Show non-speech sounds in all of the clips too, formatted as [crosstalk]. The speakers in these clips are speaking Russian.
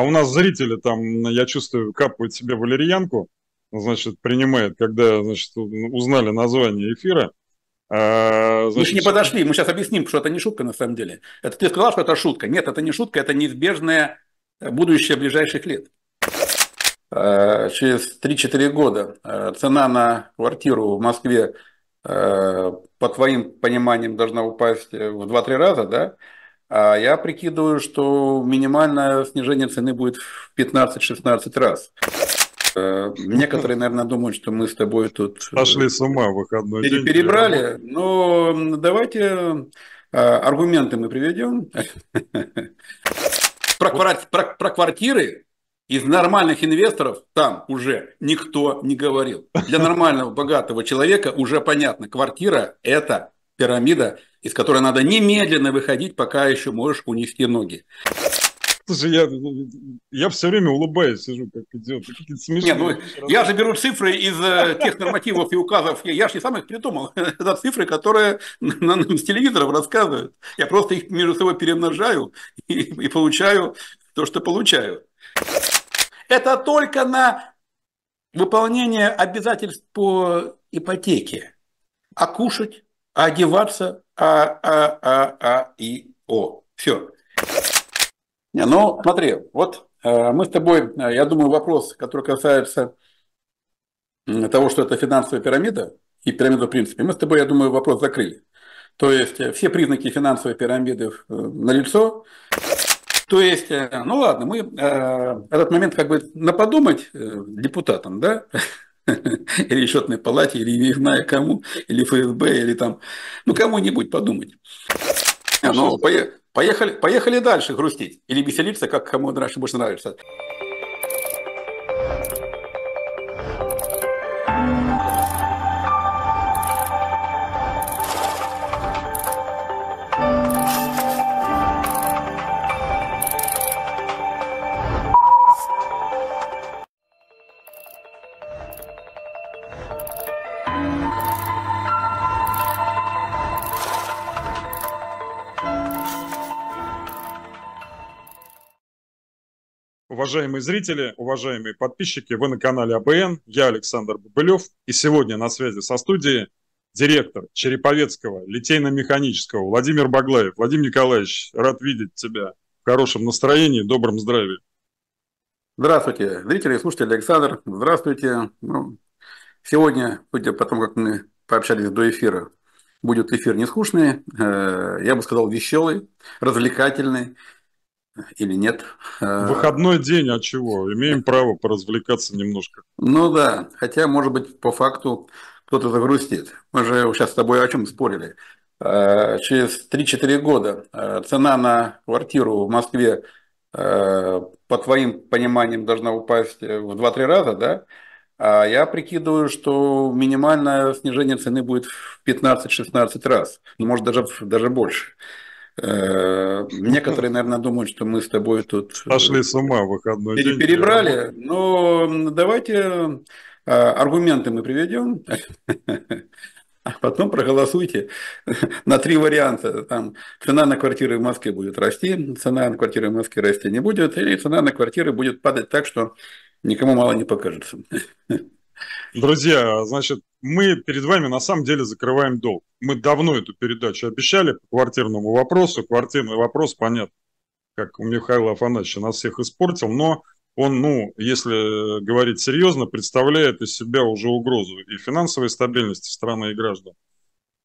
А у нас зрители там, я чувствую, капают себе валерьянку, значит, принимает, когда, значит, ну, узнали название эфира. А, значит... Мы же не подошли, мы сейчас объясним, что это не шутка на самом деле. Это ты сказал, что это шутка. Нет, это не шутка, это неизбежное будущее ближайших лет. А, через 3-4 года а, цена на квартиру в Москве, а, по твоим пониманиям, должна упасть э, в 2-3 раза, да? А Я прикидываю, что минимальное снижение цены будет в 15-16 раз. Э, некоторые, наверное, думают, что мы с тобой тут... Пошли э, с ума в выходной день. Перебрали, но давайте э, аргументы мы приведем. [laughs] Про, квар... про, про квартиры из нормальных инвесторов там уже никто не говорил. Для нормального богатого человека уже понятно, квартира – это пирамида из которой надо немедленно выходить, пока еще можешь унести ноги. Слушай, я, я все время улыбаюсь, сижу, как идет. Нет, ну, я же беру цифры из э, тех нормативов и указов. Я, я же не сам их придумал. [laughs] Это цифры, которые на с телевизоров рассказывают. Я просто их между собой перемножаю и, и получаю то, что получаю. Это только на выполнение обязательств по ипотеке. А кушать? А одеваться а, а, а, а и о. Все. Не, ну, смотри, вот э, мы с тобой, э, я думаю, вопрос, который касается того, что это финансовая пирамида и пирамида в принципе, мы с тобой, я думаю, вопрос закрыли. То есть э, все признаки финансовой пирамиды на лицо То есть, ну ладно, мы этот момент как бы на наподумать депутатам, да, [laughs] [laughs] или счетной палате, или не знаю кому, или ФСБ, или там, ну кому-нибудь подумать. А, ну поехали, поехали дальше грустить или веселиться, как кому раньше больше нравится. Уважаемые зрители, уважаемые подписчики, вы на канале АБН, я Александр Бабылев, и сегодня на связи со студией директор Череповецкого литейно-механического Владимир Баглаев. Владимир Николаевич, рад видеть тебя в хорошем настроении, добром здравии. Здравствуйте, зрители и слушатели, Александр, здравствуйте. Ну, сегодня, судя по тому, как мы пообщались до эфира, будет эфир не скучный, э, я бы сказал, веселый, развлекательный или нет. Э, Выходной день, а чего? Имеем право поразвлекаться немножко. Ну да, хотя, может быть, по факту кто-то загрустит. Мы же сейчас с тобой о чем спорили. Э, через 3-4 года э, цена на квартиру в Москве, по твоим пониманиям, должна упасть в 2-3 раза, да? А я прикидываю, что минимальное снижение цены будет в 15-16 раз, может даже, даже больше. Э, некоторые, наверное, думают, что мы с тобой тут... Пошли э, с ума выходной день. Перебрали, но давайте э, аргументы мы приведем, [laughs] а потом проголосуйте [laughs] на три варианта. Там цена на квартиры в Москве будет расти, цена на квартиры в Москве расти не будет, или цена на квартиры будет падать так, что никому мало не покажется. [laughs] Друзья, значит, мы перед вами на самом деле закрываем долг. Мы давно эту передачу обещали по квартирному вопросу. Квартирный вопрос, понятно, как у Михаила Афанасьевича нас всех испортил, но он, ну, если говорить серьезно, представляет из себя уже угрозу и финансовой стабильности страны и граждан.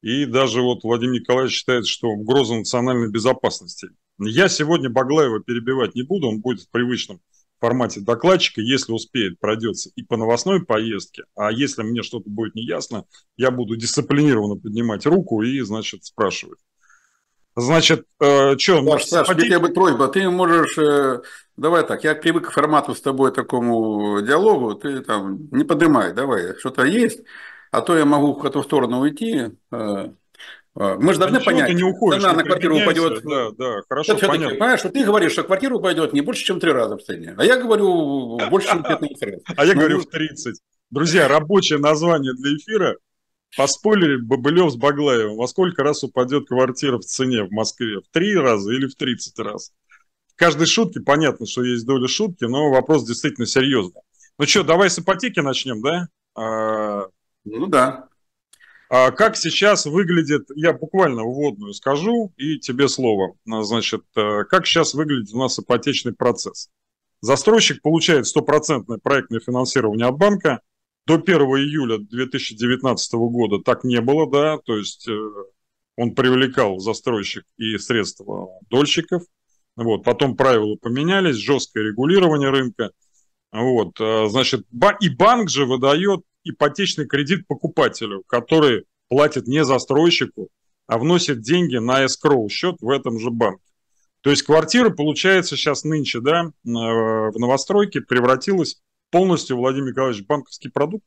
И даже вот Владимир Николаевич считает, что угроза национальной безопасности. Я сегодня Баглаева перебивать не буду, он будет в привычном формате докладчика, если успеет, пройдется и по новостной поездке, а если мне что-то будет неясно, я буду дисциплинированно поднимать руку и, значит, спрашивать. Значит, э, что? Саш, ну, Саш, у тебя бы просьба, ты можешь, э, давай так, я привык к формату с тобой такому диалогу, ты там не поднимай, давай, что-то есть, а то я могу в эту сторону уйти, э, а, мы же должны а понять, не уходишь, цена на квартиру упадет. Да, да, хорошо, Это понятно. Таки, понимаешь, что ты говоришь, что квартира упадет не больше, чем три раза в цене. А я говорю больше, чем в 15 раз. А я ну, говорю ну. в 30. Друзья, рабочее название для эфира. Поспойлерили Бобылев с Баглаевым. Во сколько раз упадет квартира в цене в Москве? В три раза или в 30 раз? В каждой шутке понятно, что есть доля шутки, но вопрос действительно серьезный. Ну что, давай с ипотеки начнем, да? А, ну да. А как сейчас выглядит, я буквально вводную скажу, и тебе слово. А, значит, э, как сейчас выглядит у нас ипотечный процесс? Застройщик получает стопроцентное проектное финансирование от банка. До 1 июля 2019 года так не было, да, то есть э, он привлекал застройщик и средства дольщиков. Вот, потом правила поменялись, жесткое регулирование рынка. Вот, э, значит, и банк же выдает ипотечный кредит покупателю, который платит не застройщику, а вносит деньги на escrow счет в этом же банке. То есть квартира, получается, сейчас нынче, да, э, в новостройке превратилась полностью, Владимир Николаевич, в банковский продукт?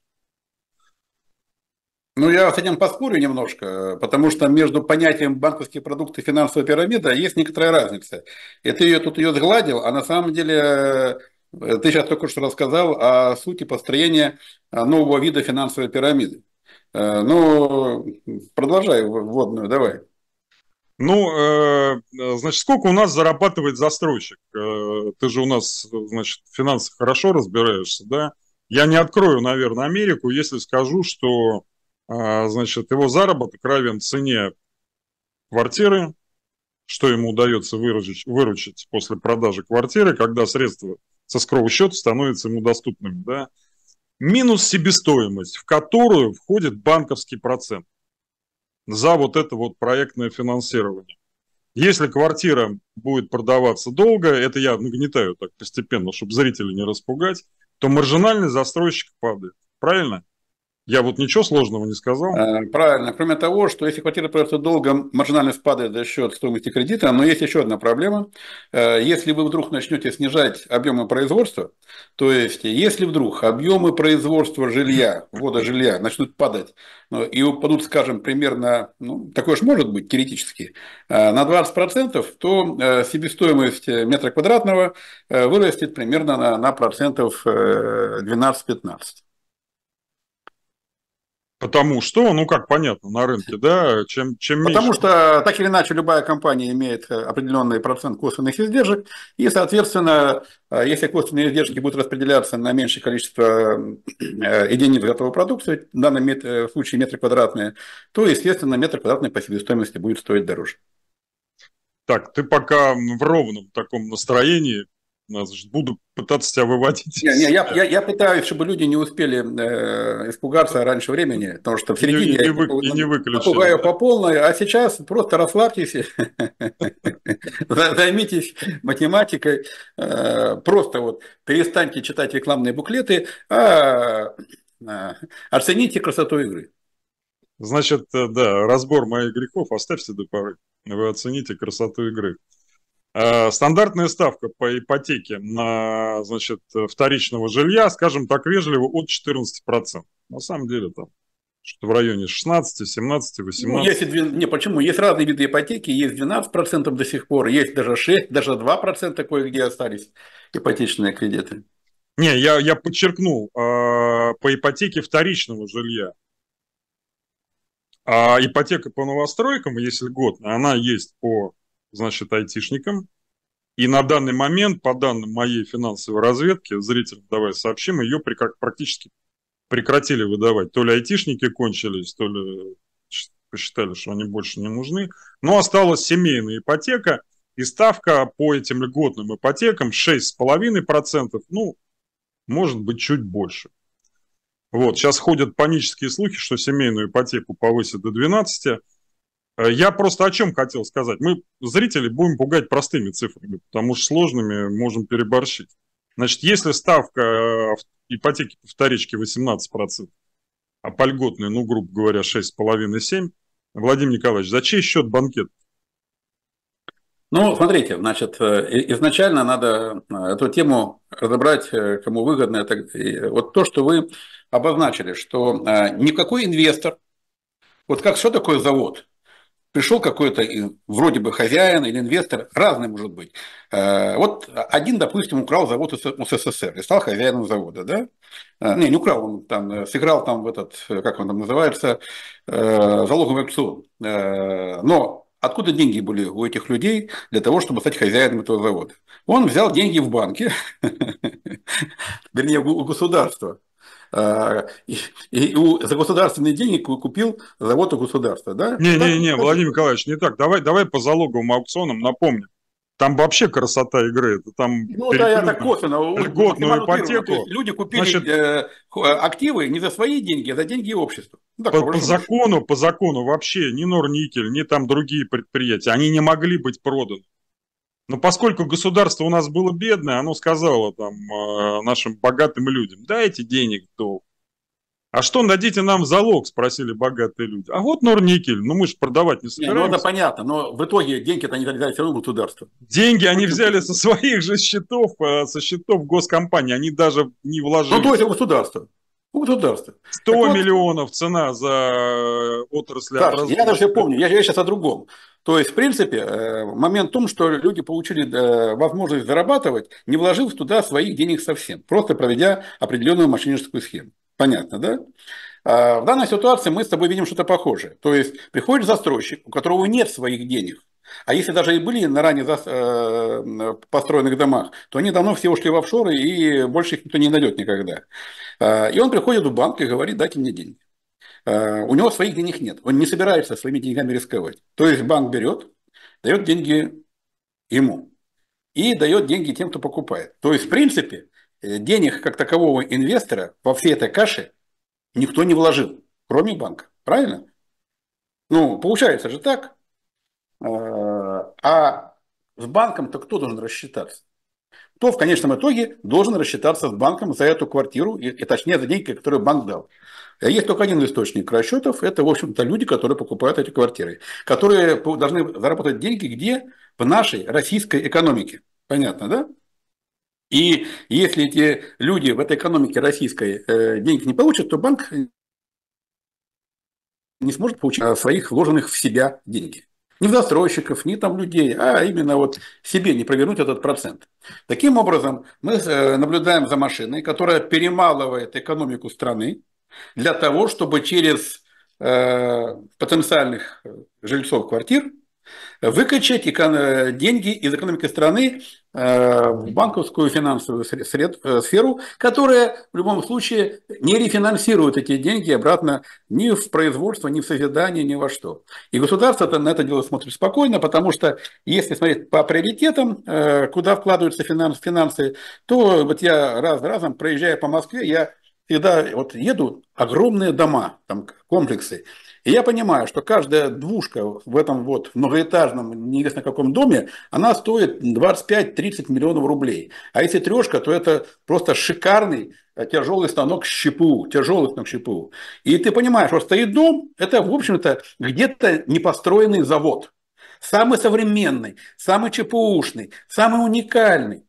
Ну, я с этим поспорю немножко, потому что между понятием банковских продуктов и финансовая пирамида есть некоторая разница. Это ее тут ее сгладил, а на самом деле ты сейчас только что рассказал о сути построения а, нового вида финансовой пирамиды. Э, ну, продолжай вводную, давай. Ну, э, значит, сколько у нас зарабатывает застройщик? Э, ты же у нас, значит, в финансах хорошо разбираешься, да? Я не открою, наверное, Америку, если скажу, что, а, значит, его заработок равен цене квартиры, что ему удается выручить, выручить после продажи квартиры, когда средства со скрового счета становятся ему доступными, да, минус себестоимость, в которую входит банковский процент за вот это вот проектное финансирование. Если квартира будет продаваться долго, это я нагнетаю так постепенно, чтобы зрителей не распугать, то маржинальный застройщик падает. Правильно? Я вот ничего сложного не сказал. Э, правильно. Кроме того, что если квартира просто долго, маржинальность падает за счет стоимости кредита, но есть еще одна проблема. Э, если вы вдруг начнете снижать объемы производства, то есть если вдруг объемы производства жилья, ввода жилья начнут падать, ну, и упадут, скажем, примерно, ну, такое же может быть теоретически, э, на 20%, то себестоимость метра квадратного вырастет примерно на, на процентов 12-15. Потому что, ну как понятно, на рынке, да, чем, чем меньше. Потому что так или иначе любая компания имеет э, определенный процент косвенных издержек, и, соответственно, э, если косвенные издержки будут распределяться на меньшее количество э, единиц готовой продукции, в данном случае метры квадратные, то, естественно, метр квадратный по себестоимости будет стоить дороже. Так, ты пока в ровном таком настроении, значит, буду пытаться тебя выводить. Не, не, я, я, я пытаюсь, чтобы люди не успели э, испугаться раньше времени, потому что в середине и, я и вы, и не выключили. напугаю по полной, а сейчас просто расслабьтесь, [laughs] займитесь математикой, э, просто вот перестаньте читать рекламные буклеты, а, а оцените красоту игры. Значит, э, да, разбор моих грехов оставьте до поры. Вы оцените красоту игры. Э, стандартная ставка по ипотеке на значит, вторичного жилья, скажем так вежливо, от 14%. На самом деле там что в районе 16, 17, 18. Ну, есть, не, почему? Есть разные виды ипотеки, есть 12% до сих пор, есть даже 6, даже 2% кое-где остались ипотечные кредиты. Не, я, я подчеркнул, э, по ипотеке вторичного жилья. А ипотека по новостройкам, если год, она есть по значит, айтишником. И на данный момент, по данным моей финансовой разведки, зрителям давай сообщим, ее практически прекратили выдавать. То ли айтишники кончились, то ли посчитали, что они больше не нужны. Но осталась семейная ипотека, и ставка по этим льготным ипотекам 6,5%, ну, может быть, чуть больше. Вот, сейчас ходят панические слухи, что семейную ипотеку повысят до 12%, Э, я просто о чем хотел сказать. Мы зрители будем пугать простыми цифрами, потому что сложными можем переборщить. Значит, если ставка э, ипотеки по вторичке 18%, а по льготной, ну, грубо говоря, 6,5-7, Владимир Николаевич, за чей счет банкет? Ну, смотрите, значит, э, изначально надо эту тему разобрать, кому выгодно. Это, вот то, что вы обозначили, что никакой инвестор, вот как что такое завод? пришел какой-то вроде бы хозяин или инвестор, разный может быть. Э, вот один, допустим, украл завод у СССР и стал хозяином завода, да? Э, не, не украл, он там э, сыграл там в этот, как он там называется, залоговый акцион. Но откуда деньги были у этих людей для того, чтобы стать хозяином этого завода? Он взял деньги в банке, [laughs] вернее, у государства. Э, и, и у, за государственные деньги купил завод у государства, да? Не-не-не, Владимир Николаевич, не так. Давай, давай по залоговым аукционам напомним. Там вообще красота игры. там ну да, я косвенно. Льготную ипотеку. Люди купили Значит, э, активы не за свои деньги, а за деньги общества. Ну, так, по, по закону, по закону вообще ни Норникель, ни там другие предприятия, они не могли быть проданы. Но ну, поскольку государство у нас было бедное, оно сказало там э, нашим богатым людям, дайте денег в долг. А что дадите нам залог, спросили богатые люди. А вот Норникель, ну мы же продавать не собираемся. Не, ну это понятно, но в итоге деньги-то они дали все равно государству. Деньги они взяли со своих же счетов, э, со счетов госкомпании, они даже не вложили. Ну то есть государство у ну, государства. 100 так миллионов цена за э, отрасль. Да, я даже помню, я, я сейчас о другом. То есть, в принципе, э, момент в том, что люди получили э, возможность зарабатывать, не вложив туда своих денег совсем, просто проведя определенную мошенническую схему. Понятно, да? А, в данной ситуации мы с тобой видим что-то похожее. То есть, приходит застройщик, у которого нет своих денег, а если даже и были на ранее э, построенных домах, то они давно все ушли в офшоры и больше их никто не найдет никогда. А, и он приходит в банк и говорит, дайте мне деньги. А, у него своих денег нет, он не собирается своими деньгами рисковать. То есть банк берет, дает деньги ему и дает деньги тем, кто покупает. То есть, в принципе, э, денег как такового инвестора во всей этой каше никто не вложил, кроме банка. Правильно? Ну, получается же так. А с банком-то кто должен рассчитаться? Кто в конечном итоге должен рассчитаться с банком за эту квартиру, и, и точнее за деньги, которые банк дал? А есть только один источник расчетов, это, в общем-то, люди, которые покупают эти квартиры, которые должны заработать деньги где? В нашей российской экономике. Понятно, да? И если эти люди в этой экономике российской э, денег не получат, то банк не сможет получить э, своих вложенных в себя деньги ни в застройщиков, ни там людей, а именно вот себе не провернуть этот процент. Таким образом, мы э, наблюдаем за машиной, которая перемалывает экономику страны для того, чтобы через э, потенциальных э, жильцов квартир – выкачать деньги из экономики страны э, в банковскую финансовую сред э, сферу, которая в любом случае не рефинансирует эти деньги обратно ни в производство, ни в созидание, ни во что. И государство -то на это дело смотрит спокойно, потому что если смотреть по приоритетам, э, куда вкладываются финансы, то вот я раз за разом, проезжая по Москве, я всегда вот еду, огромные дома, там комплексы, и я понимаю, что каждая двушка в этом вот многоэтажном, неизвестно каком доме, она стоит 25-30 миллионов рублей. А если трешка, то это просто шикарный э, тяжелый станок ЩПУ, тяжелый станок ЩПУ. И ты понимаешь, что стоит дом, это, в общем-то, где-то непостроенный завод. Самый современный, самый ЧПУшный, самый уникальный.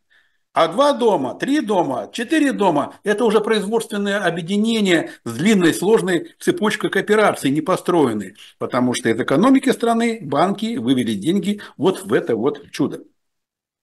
А два дома, три дома, четыре дома – это уже производственное объединение с длинной, сложной цепочкой кооперации, не построенной, потому что из экономики страны банки вывели деньги вот в это вот чудо.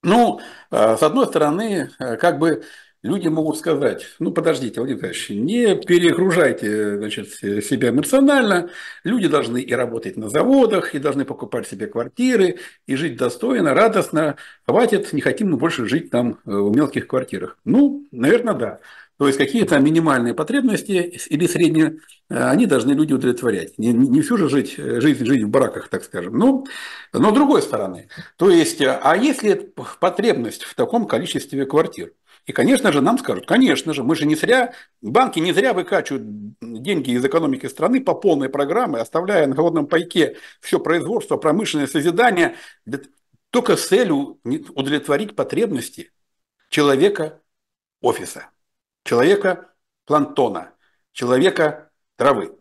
Ну, а, с одной стороны, э, как бы люди могут сказать, ну подождите, Владимир Николаевич, не перегружайте значит, себя эмоционально, люди должны и работать на заводах, и должны покупать себе квартиры, и жить достойно, радостно, хватит, не хотим мы больше жить там э, в мелких квартирах. Ну, наверное, да. То есть какие-то минимальные потребности или средние, э, они должны люди удовлетворять. Не, не всю же жить, э, жить, жить в бараках, так скажем. Ну, но с другой стороны, то есть, а если потребность в таком количестве квартир – и, конечно же, нам скажут, конечно же, мы же не зря, банки не зря выкачивают деньги из экономики страны по полной программе, оставляя на холодном пайке все производство, промышленное созидание, только с целью удовлетворить потребности человека офиса, человека плантона, человека травы.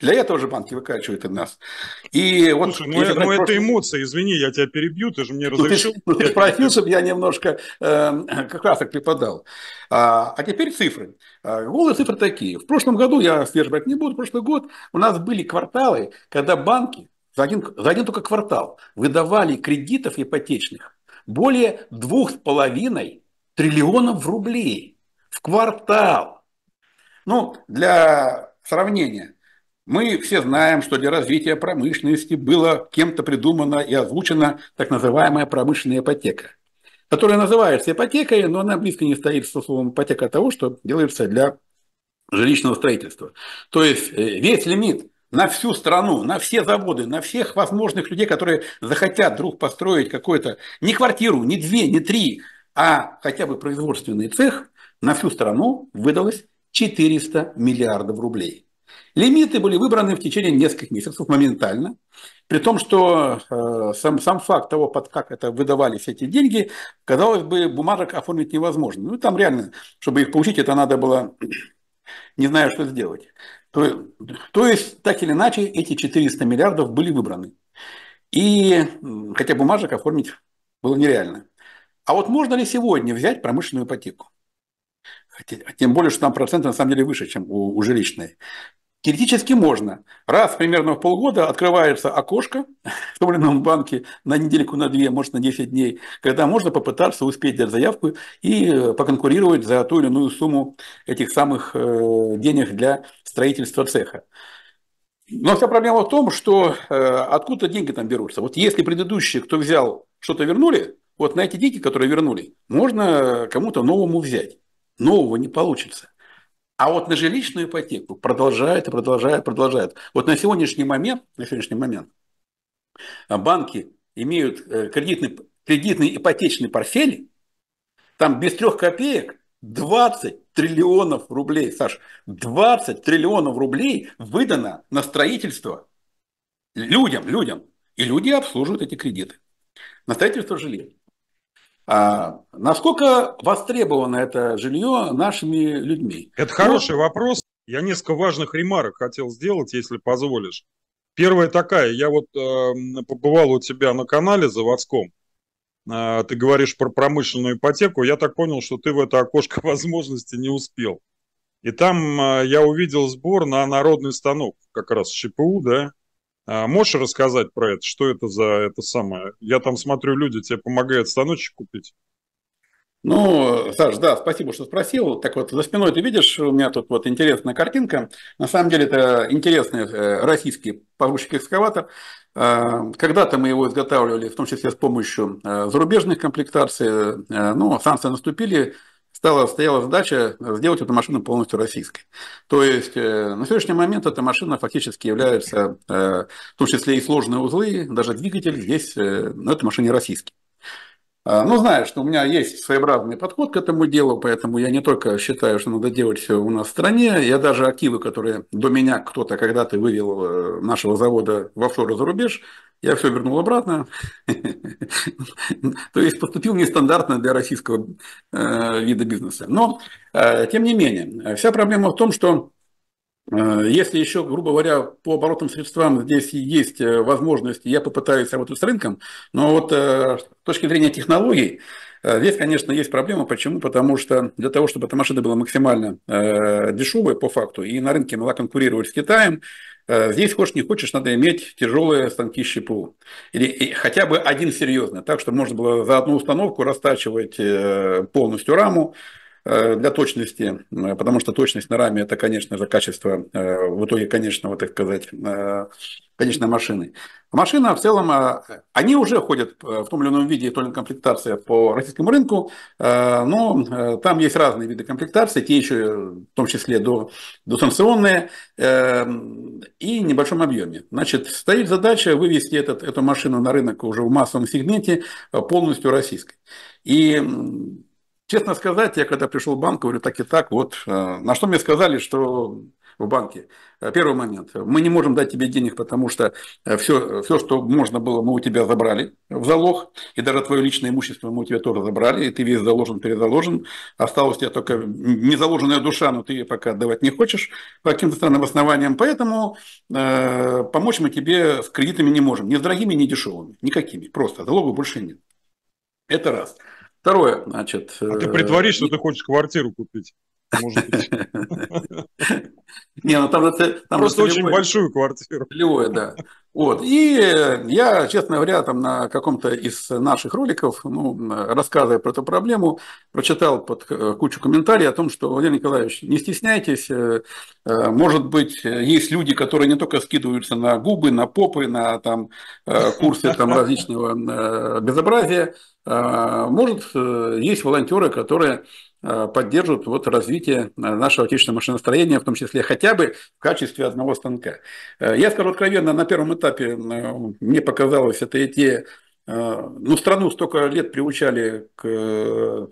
Для этого же банки выкачивают от нас. И вот, Слушай, ну, это, ну просто... это эмоции, извини, я тебя перебью, ты же мне ну, разрешил. Ну, ты, ну, ты спросился, я немножко э, как раз так преподал. А, а теперь цифры. А, голые цифры такие. В прошлом году, я свежбрать не буду, в прошлый год у нас были кварталы, когда банки за один, за один только квартал выдавали кредитов ипотечных более 2,5 триллионов рублей в квартал. Ну, для сравнения – мы все знаем, что для развития промышленности было кем-то придумана и озвучена так называемая промышленная ипотека, которая называется ипотекой, но она близко не стоит со словом ипотека того, что делается для жилищного строительства. То есть э, весь лимит на всю страну, на все заводы, на всех возможных людей, которые захотят вдруг построить какую-то не квартиру, не две, не три, а хотя бы производственный цех, на всю страну выдалось 400 миллиардов рублей. Лимиты были выбраны в течение нескольких месяцев моментально, при том, что э, сам, сам факт того, под как это выдавались эти деньги, казалось бы, бумажек оформить невозможно. Ну, там реально, чтобы их получить, это надо было, не знаю, что сделать. То, то есть, так или иначе, эти 400 миллиардов были выбраны. И хотя бумажек оформить было нереально. А вот можно ли сегодня взять промышленную ипотеку? Тем более, что там проценты на самом деле выше, чем у, у жилищной. Теоретически можно. Раз примерно в полгода открывается окошко [laughs] в том или ином банке на недельку, на две, может, на 10 дней, когда можно попытаться успеть дать заявку и э, поконкурировать за ту или иную сумму этих самых э, денег для строительства цеха. Но вся проблема в том, что э, откуда деньги там берутся. Вот если предыдущие, кто взял, что-то вернули, вот на эти деньги, которые вернули, можно кому-то новому взять. Нового не получится. А вот на жилищную ипотеку продолжают и продолжают, продолжают. Вот на сегодняшний момент, на сегодняшний момент а, банки имеют э, кредитный, кредитный ипотечный портфель, там без трех копеек 20 триллионов рублей, Саш, 20 триллионов рублей выдано на строительство людям, людям. И люди обслуживают эти кредиты. На строительство жилья. А насколько востребовано это жилье нашими людьми? Это хороший Но... вопрос. Я несколько важных ремарок хотел сделать, если позволишь. Первая такая. Я вот э, побывал у тебя на канале заводском. Э, ты говоришь про промышленную ипотеку. Я так понял, что ты в это окошко [laughs] возможности не успел. И там э, я увидел сбор на народный станок, как раз ЧПУ, да, а, можешь рассказать про это? Что это за это самое? Я там смотрю, люди тебе помогают станочек купить. Ну, Саш, да, спасибо, что спросил. Так вот, за спиной ты видишь, у меня тут вот интересная картинка. На самом деле, это интересный э, российский погрузчик-экскаватор. А, когда-то мы его изготавливали, в том числе с помощью э, зарубежных комплектаций. Э, ну, санкции наступили, стала, стояла задача сделать эту машину полностью российской. То есть э, на сегодняшний момент эта машина фактически является, э, в том числе и сложные узлы, даже двигатель здесь э, на этой машине российский. А, ну, знаешь, что у меня есть своеобразный подход к этому делу, поэтому я не только считаю, что надо делать все у нас в стране, я даже активы, которые до меня кто-то когда-то вывел нашего завода в офшоры за рубеж, я все вернул обратно. [laughs] То есть поступил нестандартно для российского э, вида бизнеса. Но, э, тем не менее, вся проблема в том, что э, если еще, грубо говоря, по оборотным средствам здесь есть возможность, я попытаюсь работать с рынком, но вот с точки зрения технологий, Здесь, конечно, есть проблема. Почему? Потому что для того, чтобы эта машина была максимально э, дешевой по факту, и на рынке могла конкурировать с Китаем, Э, здесь, хочешь не хочешь, надо иметь тяжелые станки ЩПУ. Или хотя бы один серьезный, так, что можно было за одну установку растачивать э, полностью раму, Э, для точности, э, потому что точность на раме – это, конечно же, качество э, в итоге конечного, так сказать, конечной машины. Машина в целом, они уже ходят в том или ином виде, то ли комплектация по российскому рынку, но там есть разные виды комплектации, те еще, в том числе до, до санкционные, и в небольшом объеме. Значит, стоит задача вывести этот, эту машину на рынок уже в массовом сегменте полностью российской. И Честно сказать, я когда пришел в банк, говорю, так и так, вот. Э, на что мне сказали, что в банке. Э, первый момент. Мы не можем дать тебе денег, потому что все, э, все, что можно было, мы у тебя забрали в залог. И даже твое личное имущество мы у тебя тоже забрали. И ты весь заложен, перезаложен. Осталась у тебя только незаложенная душа, но ты ее пока отдавать не хочешь по каким-то странным основаниям. Поэтому э, помочь мы тебе с кредитами не можем. Ни с дорогими, ни дешевыми. Никакими. Просто залога больше нет. Это раз. Второе, значит... А ты э, притворишь, что ты хочешь квартиру купить. [laughs] Не, ну там это... Там Просто очень большую квартиру. Левое, да. Вот. И я, честно говоря, там на каком-то из наших роликов, ну, рассказывая про эту проблему, прочитал под э, кучу комментариев о том, что, Владимир Николаевич, не стесняйтесь, э, может быть, есть люди, которые не только скидываются на губы, на попы, на там, курсы там, различного безобразия, а, может, э, есть волонтеры, которые э, поддерживают вот развитие э, нашего отечественного машиностроения, в том числе хотя бы в качестве одного станка. Я скажу откровенно, на первом этапе мне показалось, это идея, ну, страну столько лет приучали к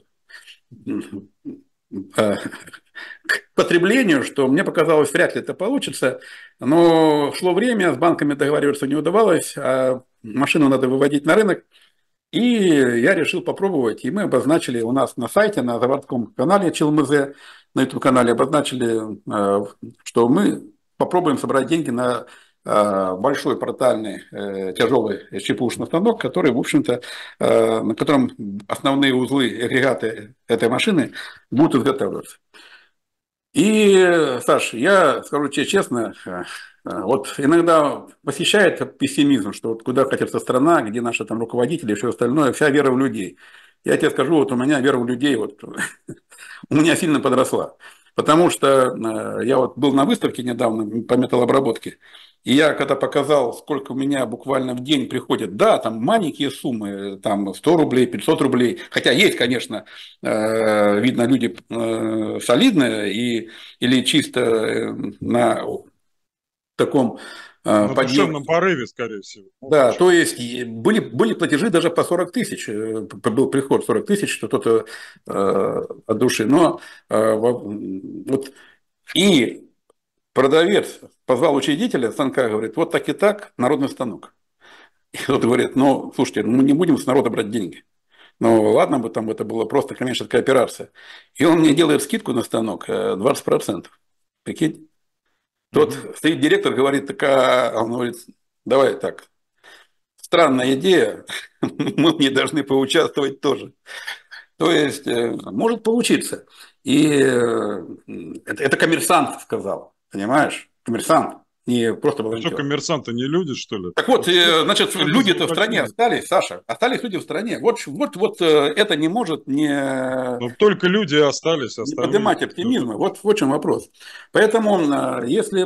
к потреблению, что мне показалось, вряд ли это получится. Но шло время, с банками договариваться не удавалось, а машину надо выводить на рынок. И я решил попробовать, и мы обозначили у нас на сайте, на заводском канале Челмызе, на этом канале обозначили, э, что мы попробуем собрать деньги на э, большой портальный э, тяжелый чепушный станок, который, в общем-то, на котором основные узлы и агрегаты этой машины будут изготавливаться. И, Саш, я скажу тебе честно, а, вот иногда посещает пессимизм, что вот куда катится страна, где наши там руководители и все остальное, вся вера в людей. Я тебе скажу, вот у меня вера в людей вот, [laughs] у меня сильно подросла. Потому что э, я вот был на выставке недавно по металлообработке, и я когда показал, сколько у меня буквально в день приходит, да, там маленькие суммы, там 100 рублей, 500 рублей, хотя есть, конечно, э, видно, люди э, солидные и, или чисто на таком а, на подъем... порыве, скорее всего. Да, то есть были, были платежи даже по 40 тысяч, э, был приход 40 тысяч, что кто-то э, э, от души. Но э, вот и продавец позвал учредителя станка, говорит, вот так и так, народный станок. И тот говорит, ну, слушайте, мы не будем с народа брать деньги. Ну, ладно бы там это было просто коммерческая операция. И он мне делает скидку на станок 20%. Э, Прикинь? Тот стоит директор, говорит, такая, он говорит, давай так, странная идея, [laughs] мы не должны поучаствовать тоже. То есть, э, может получиться. И э, это, это коммерсант сказал, понимаешь? Коммерсант не просто волонтеры. Что, коммерсанты не люди, что ли? Так вот, э, значит, люди-то в стране остались, Саша, остались люди в стране. Вот, вот, вот э, это не может не... Но ну, только люди остались. Остальные... Не поднимать оптимизма. Вот в чем вопрос. Поэтому, э, если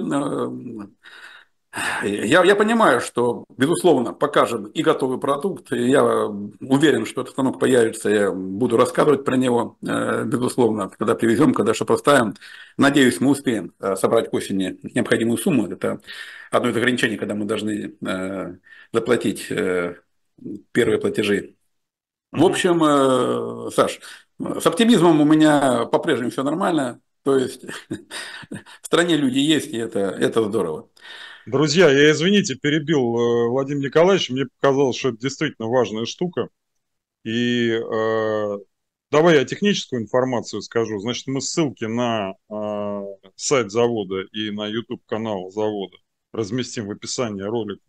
я, я понимаю, что, безусловно, покажем и готовый продукт. я уверен, что этот станок появится. Я буду рассказывать про него, э, безусловно, когда привезем, когда что поставим. Надеюсь, мы успеем э, собрать к осени необходимую сумму. Это одно из ограничений, когда мы должны э, заплатить первые платежи. В общем, Саш, с оптимизмом у меня по-прежнему все нормально. То есть [laughs] в стране люди есть, и это, это здорово. Друзья, я, извините, перебил э, Владимир Николаевич. Мне показалось, что это действительно важная штука. И э, давай я техническую информацию скажу. Значит, мы ссылки на э, сайт завода и на YouTube-канал завода разместим в описании ролика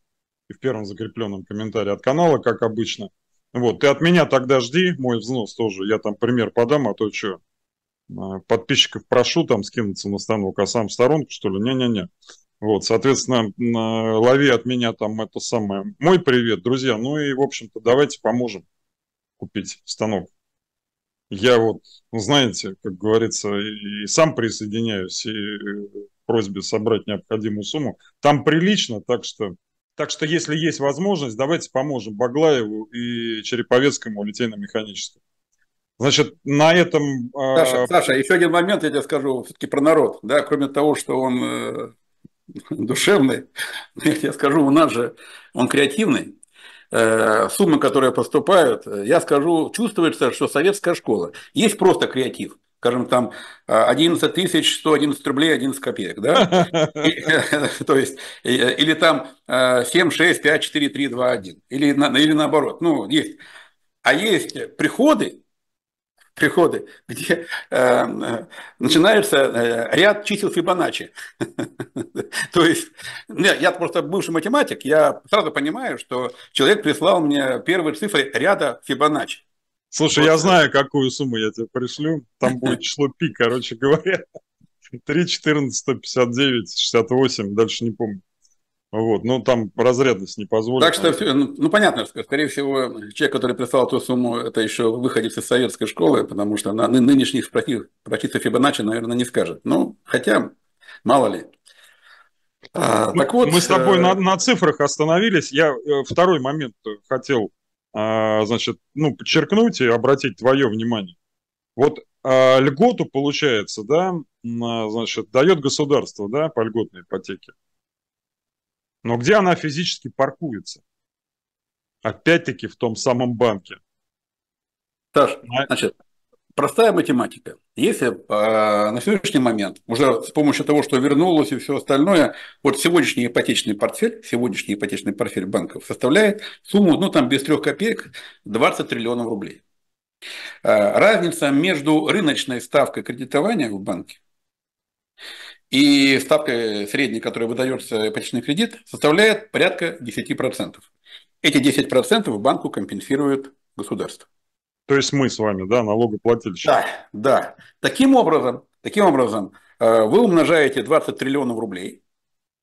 и в первом закрепленном комментарии от канала, как обычно. Вот, ты от меня тогда жди, мой взнос тоже, я там пример подам, а то что, э, подписчиков прошу там скинуться на станок, а сам в сторонку, что ли? Не-не-не. Вот, соответственно, э, лови от меня там это самое. Мой привет, друзья. Ну и, в общем-то, давайте поможем купить станок. Я вот, ну, знаете, как говорится, и сам присоединяюсь и э, просьбе собрать необходимую сумму. Там прилично, так что, так что если есть возможность, давайте поможем Баглаеву и Череповецкому литейно-механическому. Значит, на этом... А, Саша, Саша, еще один момент я тебе скажу все-таки про народ. Да? Кроме того, что он э, душевный. Я скажу, у нас же он креативный. Э, суммы, которые поступают, э, я скажу, чувствуется, что советская школа. Есть просто креатив скажем, там 11 э, тысяч 111 рублей 11 копеек, да? [laughs] То есть, или там 7, 6, 5, 4, 3, 2, 1, или, или наоборот, ну, есть. А есть приходы, приходы, [laughs] где эм, э, начинается э, ряд чисел Фибоначчи. [laughs] То есть, я просто бывший математик, я сразу понимаю, что человек прислал мне первые цифры ряда Фибоначчи. Слушай, я знаю, какую сумму я тебе пришлю. Там будет [laughs] число пи, короче говоря. 3, 14, 159, 68, дальше не помню. Вот, ну там разрядность не позволит. Так что, ну, ну понятно, скорее всего, человек, который прислал эту сумму, это еще выходец из советской школы, потому что на нынешних прочитав Фибоначчи, наверное, не скажет. Ну, хотя, мало ли. А, ну, так вот, мы с тобой э... на, на цифрах остановились. Я э, второй момент хотел, а, значит, ну, подчеркнуть и обратить твое внимание. Вот а, льготу, получается, да, а, значит, дает государство, да, по льготной ипотеке. Но где она физически паркуется? Опять-таки в том самом банке. Саш, а? значит, простая математика. Если э, на сегодняшний момент, уже с помощью того, что вернулось и все остальное, вот сегодняшний ипотечный портфель, сегодняшний ипотечный портфель банков составляет сумму, ну там без трех копеек, 20 триллионов рублей. А, разница между рыночной ставкой кредитования в банке и ставка средняя, которая выдается ипотечный кредит, составляет порядка 10%. Эти 10% банку компенсирует государство. То есть мы с вами, да, налогоплательщики. Да, да. Таким образом, таким образом э, вы умножаете 20 триллионов рублей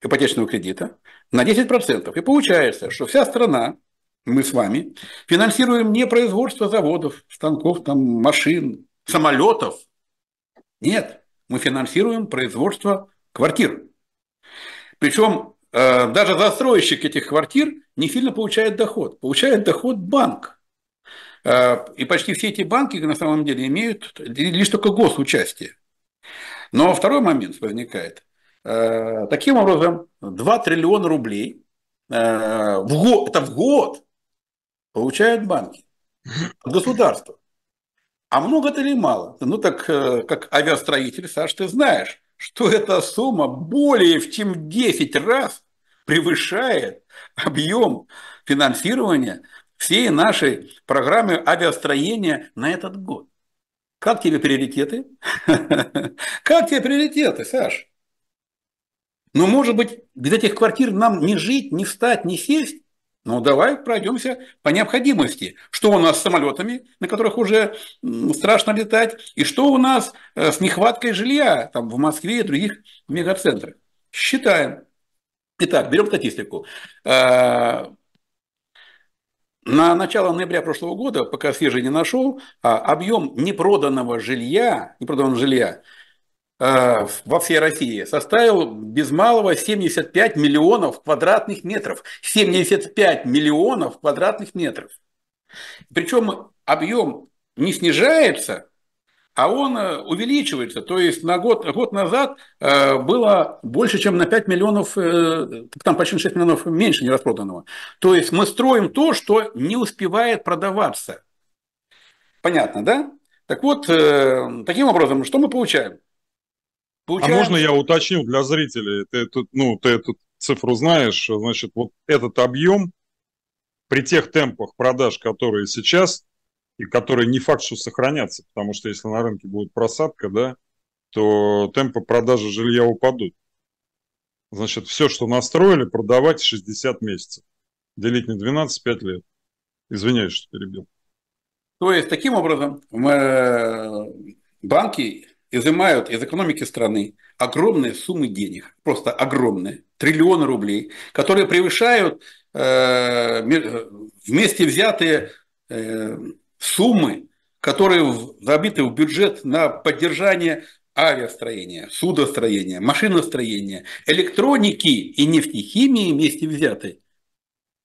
ипотечного кредита на 10%. И получается, что вся страна, мы с вами, финансируем не производство заводов, станков, там, машин, самолетов. Нет мы финансируем производство квартир. Причем э, даже застройщик этих квартир не сильно получает доход. Получает доход банк. Э, и почти все эти банки на самом деле имеют лишь только госучастие. Но второй момент возникает. Э, таким образом, 2 триллиона рублей в год, это в год получают банки от государства. А много это или мало? Ну так, э, как авиастроитель, Саш, ты знаешь, что эта сумма более чем в 10 раз превышает объем финансирования всей нашей программы авиастроения на этот год. Как тебе приоритеты? [laughs] Как тебе приоритеты, Саш? Ну, может быть, без этих квартир нам не жить, не встать, не сесть? Ну, давай пройдемся по необходимости. Что у нас с самолетами, на которых уже страшно летать, и что у нас э, с нехваткой жилья там, в Москве и других мегацентрах. Считаем. Итак, берем статистику. Э, на начало ноября прошлого года, пока свежий не нашел, а объем непроданного жилья, непроданного жилья Э, во всей России составил без малого 75 миллионов квадратных метров. 75 миллионов квадратных метров. Причем объем не снижается, а он э, увеличивается. То есть на год, год назад э, было больше, чем на 5 миллионов, там почти 6 миллионов меньше нераспроданного. То есть мы строим то, что не успевает продаваться. Понятно, да? Так вот, таким образом, что мы получаем? Получаем... А можно я уточню для зрителей? Ты, эту ну, ты эту цифру знаешь. Значит, вот этот объем при тех темпах продаж, которые сейчас, и которые не факт, что сохранятся, потому что если на рынке будет просадка, да, то темпы продажи жилья упадут. Значит, все, что настроили, продавать 60 месяцев. Делить не 12, 5 лет. Извиняюсь, что перебил. То есть, таким образом, э, банки изымают из экономики страны огромные суммы денег, просто огромные, триллионы рублей, которые превышают э, э вместе взятые э, суммы, которые забиты в бюджет на поддержание авиастроения, судостроения, машиностроения, электроники и нефтехимии вместе взятые.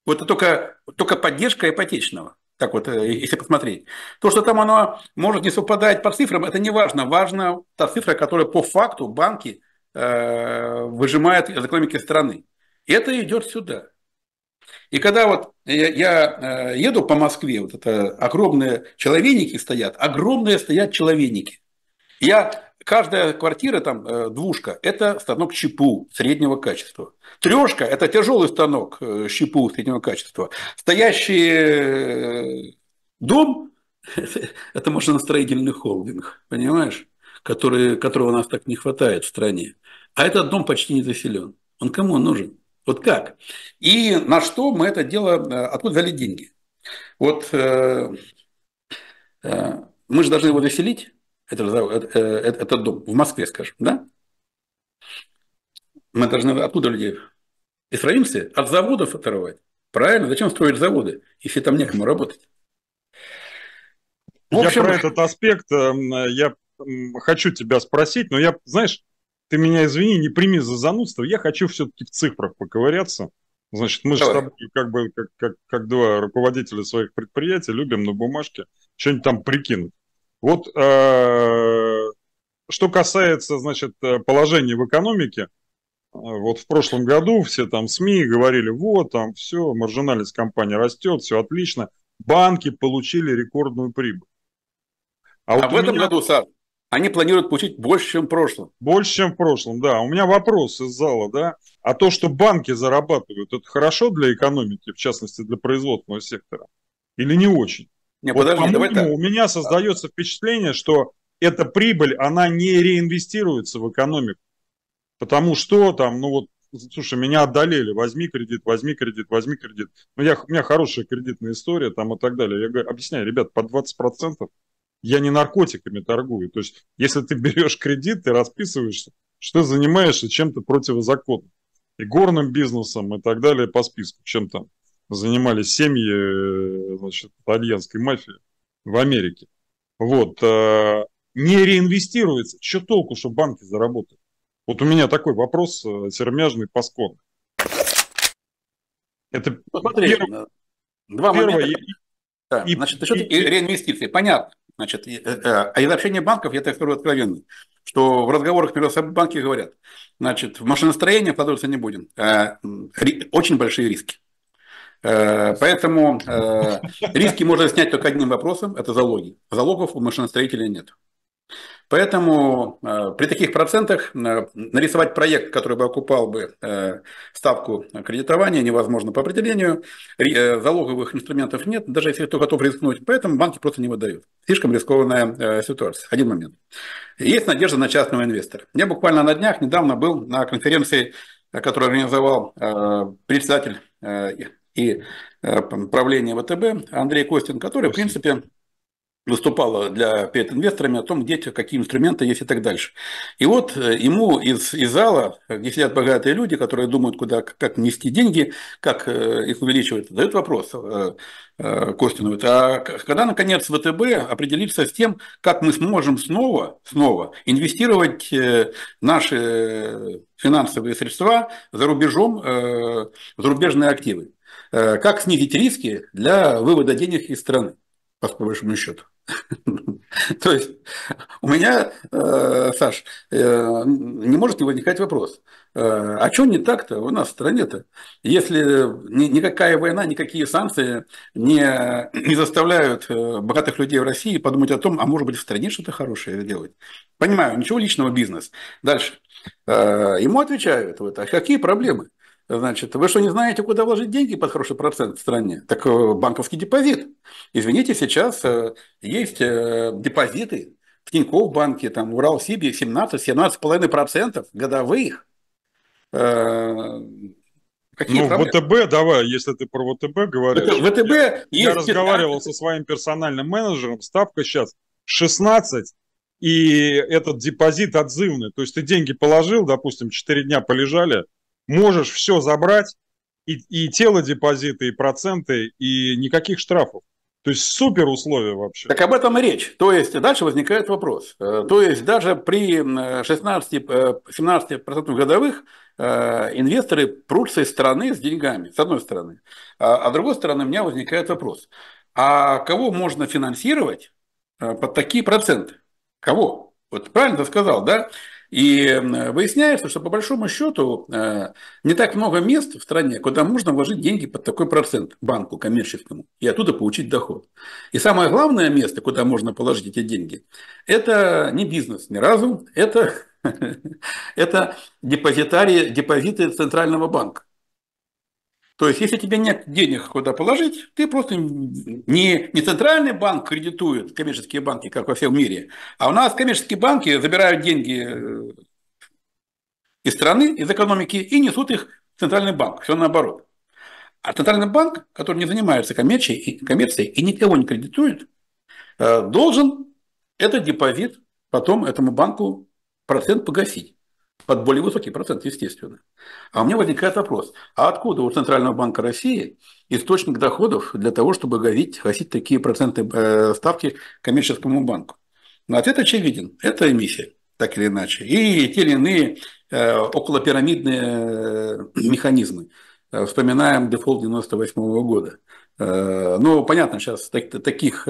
Вот это только, только поддержка ипотечного так вот, э, если посмотреть. То, что там оно может не совпадать по цифрам, это не важно. Важна та цифра, которая по факту банки э, выжимают из экономики страны. Это идет сюда. И когда вот я, я э, еду по Москве, вот это огромные человеники стоят, огромные стоят человеники. Я Каждая квартира, там, э, двушка, это станок ЧПУ среднего качества. Трешка – это тяжелый станок ЧПУ э, среднего качества. Стоящий э, дом – это можно на строительный холдинг, понимаешь? Который, которого у нас так не хватает в стране. А этот дом почти не заселен. Он кому он нужен? Вот как? И на что мы это дело, откуда взяли деньги? Вот э, э, мы же должны его заселить, это этот, э, э, этот дом, в Москве, скажем, да? Мы должны оттуда людей, Исправимся от заводов оторвать. Правильно? Зачем строить заводы, если там некому работать? В общем... Я про этот аспект, эм, я хочу тебя спросить, но я, знаешь, ты меня извини, не прими за занудство, я хочу все-таки в цифрах поковыряться. Значит, мы Давай. же с тобой как бы как, как, как два руководителя своих предприятий любим на бумажке что-нибудь там прикинуть. Вот э, что касается, значит, э, положения в экономике, э, вот в прошлом году все там СМИ говорили, вот там все, маржинальность компании растет, все отлично, банки получили рекордную прибыль. А, а вот в этом меня... году, Саш, они планируют получить больше, чем в прошлом. Больше, чем в прошлом, да. У меня вопрос из зала, да. А то, что банки зарабатывают, это хорошо для экономики, в частности, для производственного сектора? Или не очень? Не, вот подожди, давай так. У меня создается впечатление, что эта прибыль, она не реинвестируется в экономику. Потому что там, ну вот, слушай, меня одолели, возьми кредит, возьми кредит, возьми кредит. Ну, я, у меня хорошая кредитная история там и так далее. Я говорю, объясняю, ребят, по 20% я не наркотиками торгую. То есть, если ты берешь кредит, ты расписываешься, что ты занимаешься чем-то противозаконным. И горным бизнесом и так далее по списку, чем там занимались семьи э, значит, итальянской мафии в Америке. Вот, э, не реинвестируется. Что толку, что банки заработают? Вот у меня такой вопрос э, сермяжный паскон. Это ну, Смотри, первое, два первое, момента. И, да, и, значит, и, и, реинвестиции, понятно. Значит, и, а изобщение банков, я так скажу откровенно, что в разговорах между собой банки говорят, значит, в машиностроение вкладываться не будем. А, очень большие риски. Э, поэтому э, риски можно снять только одним вопросом – это залоги. Залогов у машиностроителя нет. Поэтому э, при таких процентах нарисовать проект, который бы окупал бы ставку кредитования, невозможно по определению. Залоговых инструментов нет, даже если кто готов рискнуть. Поэтому банки просто не выдают. Слишком рискованная ситуация. Один момент. Есть надежда на частного инвестора. Я буквально на днях недавно был на конференции, которую организовал председатель и э, правление ВТБ Андрей Костин, который, в принципе, выступала для, перед инвесторами о том, где какие инструменты есть и так дальше. И вот э, ему из, из зала, где сидят богатые люди, которые думают, куда, как нести деньги, как э, их увеличивать, задают вопрос Костину. А когда, наконец, ВТБ определится с тем, как мы сможем снова, снова инвестировать наши финансовые средства за рубежом, зарубежные активы. Э, как снизить риски для вывода денег из страны, по большому счету? [laughs] То есть у меня, э, Саш, э, не может не возникать вопрос. А что не так-то у нас в стране-то? Если никакая война, никакие санкции не, не заставляют богатых людей в России подумать о том, а может быть в стране что-то хорошее делать. Понимаю, ничего личного бизнес. Дальше. Ему отвечают, вот, а какие проблемы? Значит, вы что, не знаете, куда вложить деньги под хороший процент в стране? Так э, банковский депозит. Извините, сейчас э, есть э, депозиты в Тинькофф банке, там Урал Сибирь 17-17,5% годовых. Какие ну, проблемы? ВТБ, давай, если ты про ВТБ говоришь. ВТБ я, я разговаривал со своим персональным менеджером, ставка сейчас 16, и этот депозит отзывный. То есть ты деньги положил, допустим, 4 дня полежали, можешь все забрать, и, и тело депозиты, и проценты, и никаких штрафов. То есть супер условия вообще. Так об этом и речь. То есть дальше возникает вопрос. Э, то есть даже при 16-17% э, э, годовых инвесторы прутся из страны с деньгами, с одной стороны. А, а с другой стороны у меня возникает вопрос. А кого можно финансировать под такие проценты? Кого? Вот правильно ты сказал, да? И выясняется, что по большому счету э, не так много мест в стране, куда можно вложить деньги под такой процент банку коммерческому и оттуда получить доход. И самое главное место, куда можно положить эти деньги, это не бизнес ни разу, это, [laughs] это депозитарии, депозиты Центрального банка. То есть, если у тебя нет денег куда положить, ты просто не, не центральный банк кредитует, коммерческие банки, как во всем мире, а у нас коммерческие банки забирают деньги э, из страны, из экономики и несут их в центральный банк. Все наоборот. А центральный банк, который не занимается коммерцией, коммерцией и никого не кредитует, э, должен этот депозит потом этому банку процент погасить под более высокий процент, естественно. А у меня возникает вопрос, а откуда у Центрального банка России источник доходов для того, чтобы гасить, гасить такие проценты э, ставки коммерческому банку? Но ответ очевиден, это эмиссия, так или иначе, и те или иные э, околопирамидные э, механизмы. Вспоминаем дефолт 98 -го года. Ну, понятно, сейчас таких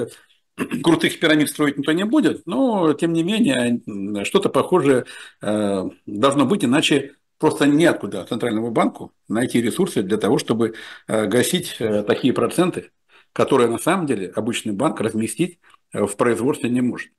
[clears throat] крутых пирамид строить никто не будет, но, тем не менее, что-то похожее э, должно быть, иначе просто неоткуда Центральному банку найти ресурсы для того, чтобы э, гасить э, такие проценты, которые на самом деле обычный банк разместить в производстве не может.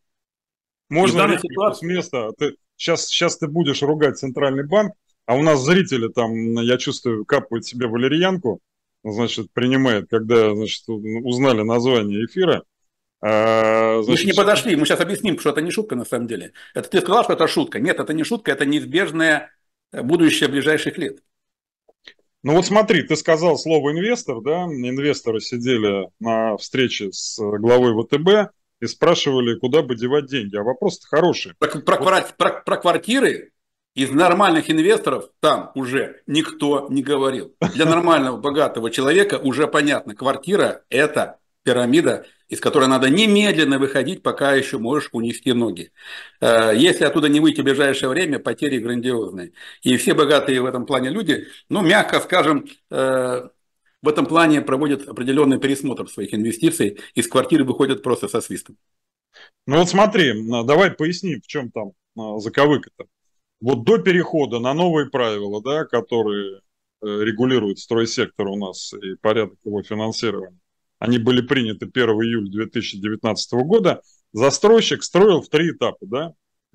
Можно ли ситуации... с места? Ты, сейчас, сейчас ты будешь ругать Центральный банк, а у нас зрители там, я чувствую, капают себе валерьянку, значит, принимает, когда значит, узнали название эфира – а, значит, мы не подошли, мы сейчас объясним, что это не шутка на самом деле. Это ты сказал, что это шутка. Нет, это не шутка, это неизбежное э, будущее ближайших лет. Ну вот смотри, ты сказал слово инвестор, да? Инвесторы сидели на встрече с главой ВТБ и спрашивали, куда бы девать деньги. А вопрос-то хороший. Про, про, вот. про, про квартиры из нормальных инвесторов там уже никто не говорил. Для нормального богатого человека уже понятно, квартира – это пирамида, из которой надо немедленно выходить, пока еще можешь унести ноги. Э, если оттуда не выйти в ближайшее время, потери грандиозные. И все богатые в этом плане люди, ну, мягко скажем, э, в этом плане проводят определенный пересмотр своих инвестиций, из квартиры выходят просто со свистом. Ну вот смотри, э, давай поясни, в чем там заковыка-то. Вот до перехода на новые правила, да, которые регулируют стройсектор у нас и порядок его финансирования, они были приняты 1 июля 2019 года, застройщик строил в три этапа, да,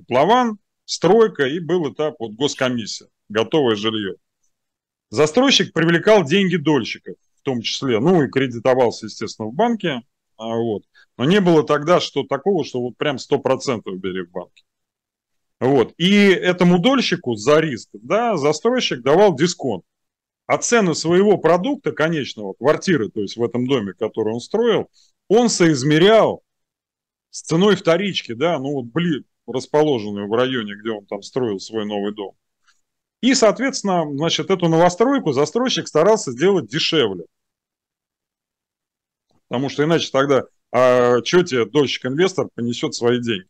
Плаван, стройка и был этап вот госкомиссия, готовое жилье. Застройщик привлекал деньги дольщиков, в том числе, ну и кредитовался, естественно, в банке, а, вот. Но не было тогда что такого, что вот прям 100% бери в банке. Вот. И этому дольщику за риск, да, застройщик давал дисконт а цену своего продукта конечного, квартиры, то есть в этом доме, который он строил, он соизмерял с ценой вторички, да, ну вот блин, расположенную в районе, где он там строил свой новый дом. И, соответственно, значит, эту новостройку застройщик старался сделать дешевле. Потому что иначе тогда а, что тебе дольщик-инвестор понесет свои деньги.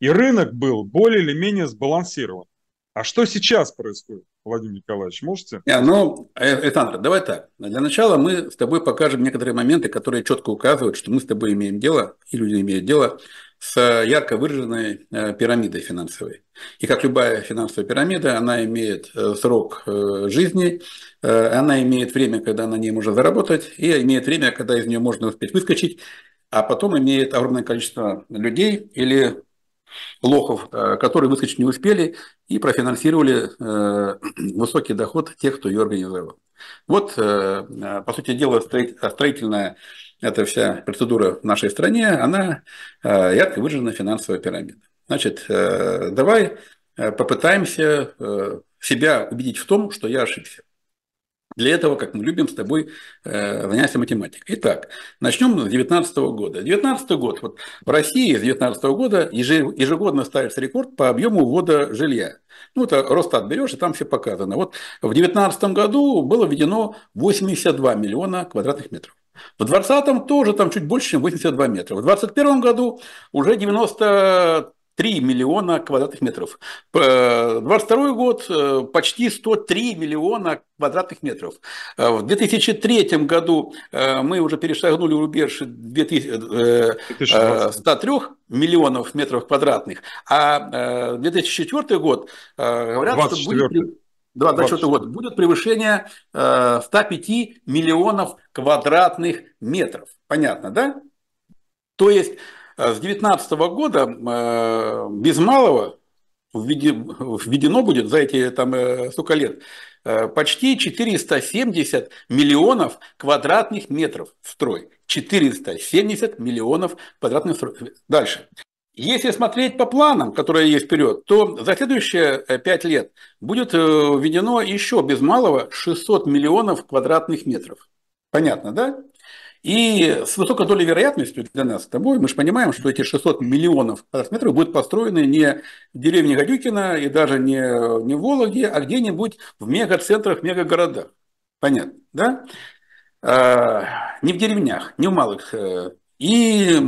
И рынок был более или менее сбалансирован. А что сейчас происходит, Владимир Николаевич, можете? Не, ну, э, Александр, давай так. Для начала мы с тобой покажем некоторые моменты, которые четко указывают, что мы с тобой имеем дело, и люди имеют дело с э, ярко выраженной э, пирамидой финансовой. И как любая финансовая пирамида, она имеет срок жизни, она имеет время, когда на ней можно заработать, и имеет время, когда из нее можно успеть выскочить, а потом имеет огромное количество людей или лохов, э, которые выскочить не успели и профинансировали э, [clears throat] высокий доход тех, кто ее организовал. Вот, э, по сути дела, строительная эта вся процедура в нашей стране, она ярко выражена финансовая пирамида. Значит, давай попытаемся себя убедить в том, что я ошибся. Для этого, как мы любим с тобой, э, математикой. Итак, начнем с 2019 года. 2019 год. Вот в России с 2019 года ежегодно ставится рекорд по объему ввода жилья. Ну, это Росстат берешь, и там все показано. Вот в 2019 году было введено 82 миллиона квадратных метров. В 2020 тоже там чуть больше, чем 82 метра. В 2021 году уже 90 3 миллиона квадратных метров. 22 э, год э, почти 103 миллиона квадратных метров. Э, в 2003 году мы уже перешагнули рубеж 103 миллионов метров квадратных, а 2004 год, говорят, 24. что будет... 24 год будет превышение 105 миллионов квадратных метров. Понятно, да? То есть с 2019 года э, без малого введено будет за эти там, э, столько лет э, почти 470 миллионов квадратных метров в строй. 470 миллионов квадратных метров. Дальше. Если смотреть по планам, которые есть вперед, то за следующие 5 лет будет введено еще без малого 600 миллионов квадратных метров. Понятно, да? И с высокой долей вероятности для нас с тобой, мы же понимаем, что эти 600 миллионов квадратных метров будут построены не в деревне Гадюкина и даже не, не в Вологде, а где-нибудь в мегацентрах, мегагородах. Понятно, да? А, не в деревнях, не в малых. Э, и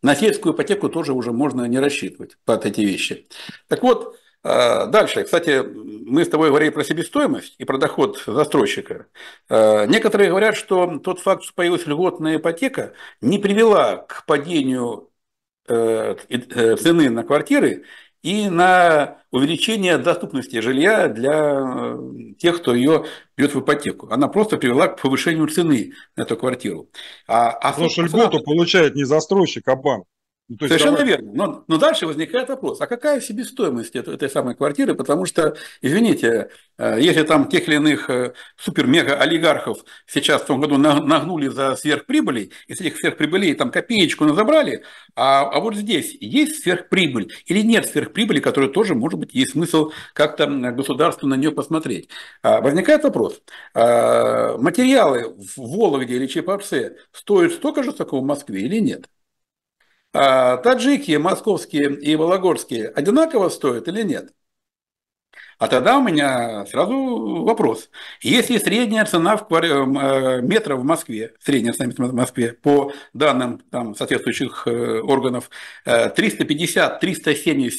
на сельскую ипотеку тоже уже можно не рассчитывать под эти вещи. Так вот, а, дальше, кстати, мы с тобой говорили про себестоимость и про доход застройщика. А, некоторые говорят, что тот факт, что появилась льготная ипотека, не привела к падению э, э, цены на квартиры и на увеличение доступности жилья для э, тех, кто ее берет в ипотеку. Она просто привела к повышению цены на эту квартиру. А, а Потому что льготу получает не застройщик, а банк. Ну, есть Совершенно давай... верно. Но, но дальше возникает вопрос, а какая себестоимость этой, этой самой квартиры? Потому что, извините, э, если там тех или иных э, супер-мега-олигархов сейчас в том году нагнули за сверхприбыли, из этих сверхприбылей там копеечку назабрали, а, а вот здесь есть сверхприбыль или нет сверхприбыли, которая тоже, может быть, есть смысл как-то государству на нее посмотреть. А, возникает вопрос, а, материалы в Вологде или Чепарсе стоят столько же, сколько в Москве или нет? А, таджики московские и вологодские одинаково стоят или нет? А тогда у меня сразу вопрос. Если средняя цена в квар... Э, метра в Москве, средняя цена в Москве, по данным там, соответствующих э, органов, 350-370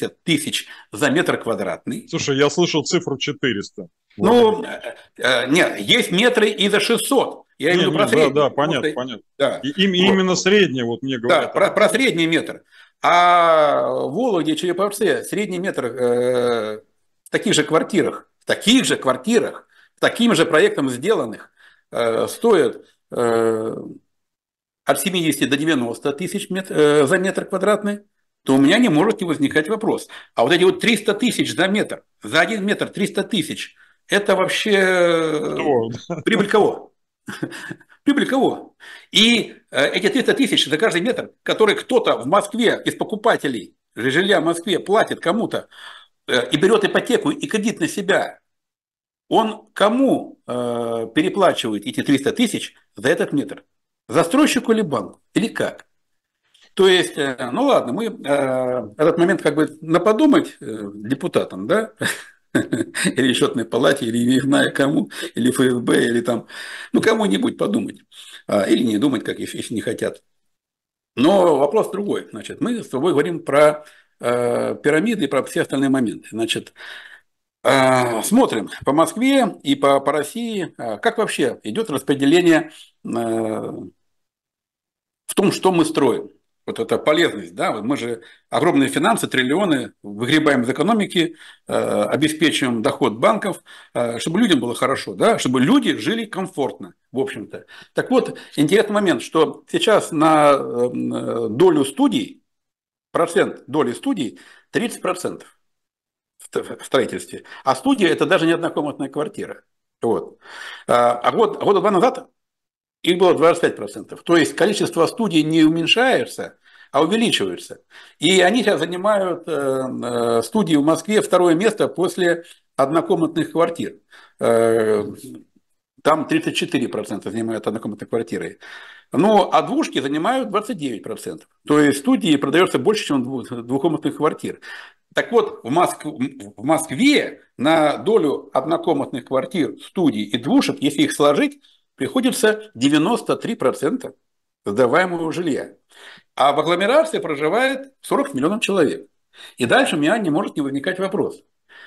э, тысяч за метр квадратный. Слушай, я слышал цифру 400. Ну, нет, есть метры и за 600. Я имею в виду ну, про средний. Да, да, понятно, понятно. Да. И, им, вот. Именно средний, вот мне говорят. Да, про, про средний метр. А в Вологде, Череповце средний метр э, в таких же квартирах, в таких же квартирах, таким же проектом сделанных, э, стоит э, от 70 до 90 тысяч мет, э, за метр квадратный, то у меня не может не возникать вопрос. А вот эти вот 300 тысяч за метр, за один метр 300 тысяч, это вообще Кто? прибыль кого? [laughs] Прибыль кого? И э, эти 300 тысяч за каждый метр, который кто-то в Москве из покупателей жилья в Москве платит кому-то э, и берет ипотеку и кредит на себя, он кому э, переплачивает эти 300 тысяч за этот метр? Застройщику или банку? Или как? То есть, ну ладно, мы этот момент как бы наподумать депутатам, да, [laughs] [laughs] или счетной палате, или не знаю кому, или ФСБ, или там, ну, кому-нибудь подумать. А, или не думать, как если не хотят. Но вопрос другой. Значит, мы с тобой говорим про э, пирамиды и про все остальные моменты. Значит, э, смотрим по Москве и по, по России, э, как вообще идет распределение э, в том, что мы строим. Вот это полезность, да, мы же огромные финансы, триллионы выгребаем из экономики, э, обеспечиваем доход банков, э, чтобы людям было хорошо, да, чтобы люди жили комфортно, в общем-то. Так вот, интересный момент, что сейчас на эм, э, долю студий, процент доли студий 30% в строительстве. А студия – это даже не однокомнатная квартира. Вот. А, а год, года два назад их было 25%. То есть количество студий не уменьшается, а увеличивается. И они сейчас занимают э, э, студии в Москве второе место после однокомнатных квартир. Э, там 34% занимают однокомнатные квартиры. Ну, а двушки занимают 29%. То есть студии продается больше, чем двухкомнатных квартир. Так вот, в, Моск... в Москве на долю однокомнатных квартир, студий и двушек, если их сложить, приходится 93% сдаваемого жилья. А в агломерации проживает 40 миллионов человек. И дальше у меня не может не возникать вопрос.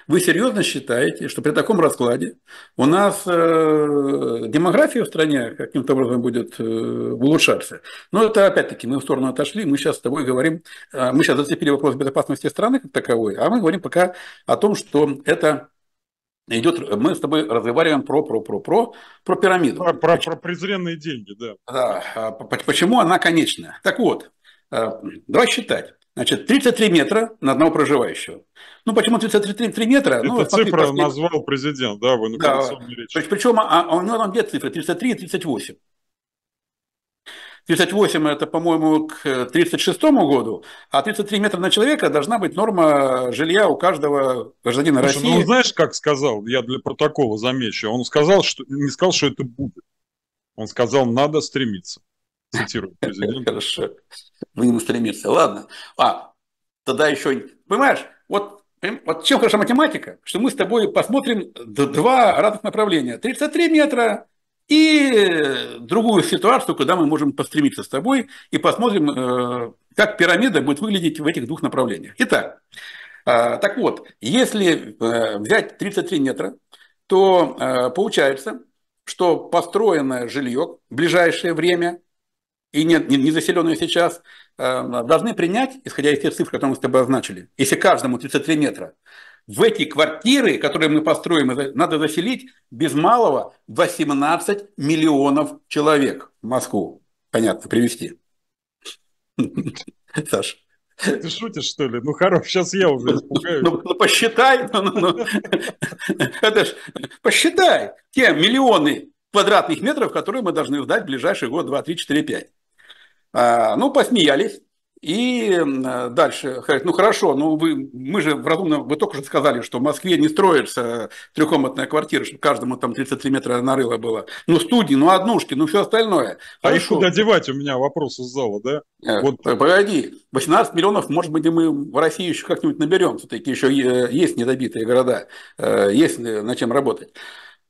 Вы серьезно считаете, что при таком раскладе у нас э, демография в стране каким-то образом будет э, улучшаться? Но ну, это опять-таки мы в сторону отошли, мы сейчас с тобой говорим, э, мы сейчас зацепили вопрос безопасности страны как таковой, а мы говорим пока о том, что это идет, мы с тобой разговариваем про, про, про, про, про пирамиду. Про, про, про презренные деньги, да. да. А, почему она конечная? Так вот, э, давай считать. Значит, 33 метра на одного проживающего. Ну, почему 33 3 метра? Это ну, цифра пошли... назвал президент, да, вы на да. речи. Причем а, а, у него там две цифры, 33 и 38. 38 это, по-моему, к 36 э, году, а 33 метра на человека должна быть норма жилья у каждого гражданина Слушай, ну, России. Ну, знаешь, как сказал, я для протокола замечу, он сказал, что не сказал, что это будет. Он сказал, надо стремиться. Цитирую президента. [laughs] Хорошо. Ну, ему стремиться. Ладно. А, тогда еще... Понимаешь, вот, вот чем хороша математика, что мы с тобой посмотрим два разных направления. 33 метра и э, другую ситуацию, куда мы можем постремиться с тобой, и посмотрим, э, как пирамида будет выглядеть в этих двух направлениях. Итак, а, так вот, если э, взять 33 метра, то получается, что построенное жилье в ближайшее время и не, не, заселенное сейчас, должны принять, исходя из тех цифр, которые мы с тобой обозначили, если каждому 33 метра, в эти квартиры, которые мы построим, надо заселить без малого 18 миллионов человек в Москву. Понятно, привести. [laughs] Саша. Ты шутишь, что ли? Ну, хорош, сейчас я уже ну, испугаюсь. Ну, ну посчитай. Ну, ну, ну. [laughs] Это ж, посчитай те миллионы квадратных метров, которые мы должны сдать в ближайший год, 2, 3, 4, 5. А, ну, посмеялись. И э, дальше, ну хорошо, ну вы, мы же в разумном, вы только что сказали, что в Москве не строится трехкомнатная квартира, чтобы каждому там 33 метра нарыло было. Ну студии, ну однушки, ну все остальное. А хорошо. их куда девать, у меня вопрос из зала, да? Нет, э, вот. Погоди, 18 миллионов, может быть, мы в России еще как-нибудь наберем, все-таки еще есть недобитые города, э, есть на чем работать.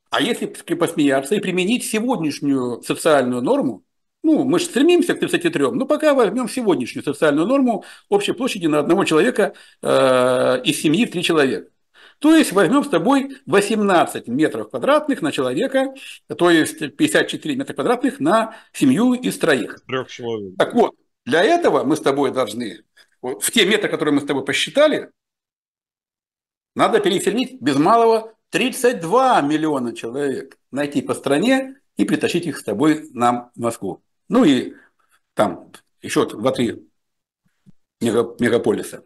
А если посмеяться и применить сегодняшнюю социальную норму, ну, мы же стремимся к 33, но ну, пока возьмем сегодняшнюю социальную норму общей площади на одного человека э, из семьи в 3 человека. То есть возьмем с тобой 18 метров квадратных на человека, то есть 54 метра квадратных на семью из троих. Трех человек. Так вот, для этого мы с тобой должны, в те метры, которые мы с тобой посчитали, надо переселить без малого 32 миллиона человек, найти по стране и притащить их с тобой нам в Москву. Ну и там еще два-три мегаполиса.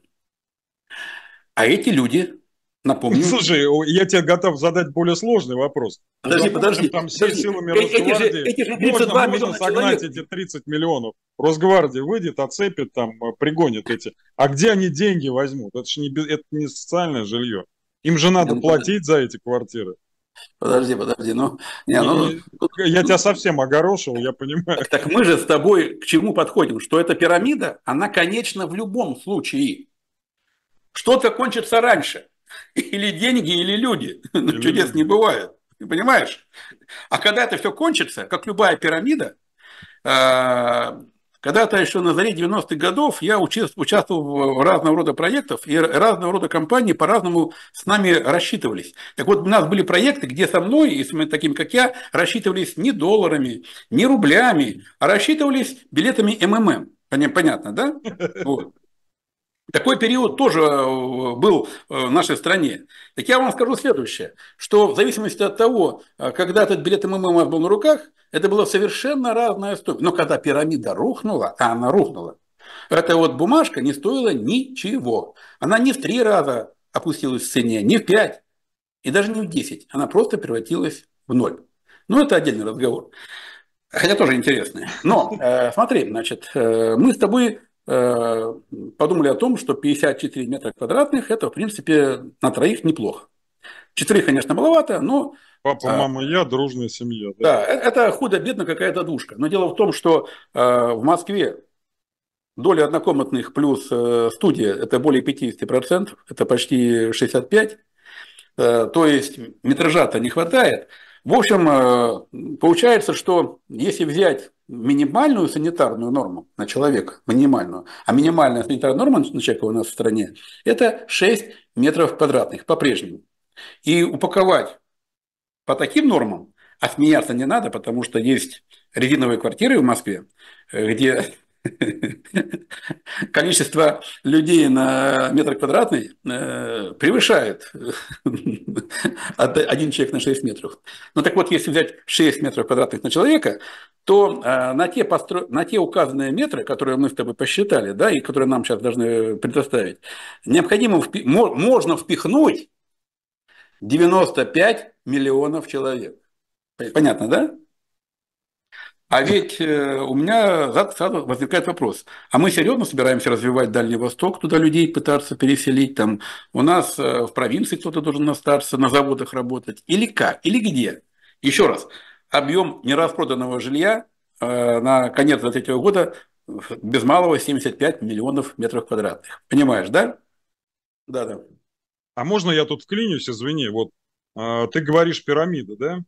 А эти люди, напомню... Слушай, я тебе готов задать более сложный вопрос. Подожди, подожди. Там все подожди. силами э, эти, Росгвардии. Эти же, эти же 32 можно, можно согнать человек. эти 30 миллионов. Росгвардия выйдет, оцепит, там, э, пригонит эти. А где они деньги возьмут? Это же не, это не социальное жилье. Им же надо ну, платить за эти квартиры. Подожди, подожди, ну... Не, ну... ну, ну я тебя совсем огорошил, я понимаю. Так, так мы же с тобой к чему подходим? Что эта пирамида, она конечно в любом случае. Что-то кончится раньше. Или деньги, или люди. Ну, или чудес не бывает. понимаешь? А когда это все кончится, как любая пирамида, а, когда-то еще на заре 90-х годов я участвовал в разного рода проектах, и разного рода компании по-разному с нами рассчитывались. Так вот, у нас были проекты, где со мной и с таким, как я, рассчитывались не долларами, не рублями, а рассчитывались билетами МММ. Понятно, да? Вот. Такой период тоже э, был э, в нашей стране. Так я вам скажу следующее, что в зависимости от того, э, когда этот билет МММ у вас был на руках, это была совершенно разная стоимость. Но когда пирамида рухнула, а она рухнула, эта вот бумажка не стоила ничего. Она не в три раза опустилась в цене, не в пять и даже не в десять. Она просто превратилась в ноль. Ну это отдельный разговор. Хотя тоже интересный. Но э, смотри, значит, э, мы с тобой Э, подумали о том, что 54 метра квадратных – это, в принципе, на троих неплохо. Четверых, конечно, маловато, но... Папа, а, я, дружная семья. Да, да э, это худо-бедно какая-то душка. Но дело в том, что э, в Москве доля однокомнатных плюс э, студия – это более 50%, это почти 65%. Э, то есть метража-то не хватает. В общем, э, получается, что если взять минимальную санитарную норму на человека, минимальную, а минимальная санитарная норма на человека у нас в стране – это 6 метров квадратных по-прежнему. И упаковать по таким нормам, а смеяться не надо, потому что есть резиновые квартиры в Москве, э, где [laughs] количество людей на метр квадратный э, превышает [laughs] один человек на 6 метров. Ну так вот, если взять 6 метров квадратных на человека, то э, на те, постро... на те указанные метры, которые мы с тобой посчитали, да, и которые нам сейчас должны предоставить, необходимо впи... можно впихнуть 95 миллионов человек. Понятно, да? А ведь э, у меня сразу возникает вопрос. А мы серьезно собираемся развивать Дальний Восток, туда людей пытаться переселить? Там у нас э, в провинции кто-то должен остаться, на заводах работать? Или как? Или где? Еще раз. Объем нераспроданного жилья э, на конец 2023 года без малого 75 миллионов метров квадратных. Понимаешь, да? Да, да. А можно я тут вклинюсь, извини, вот ты говоришь пирамида, да?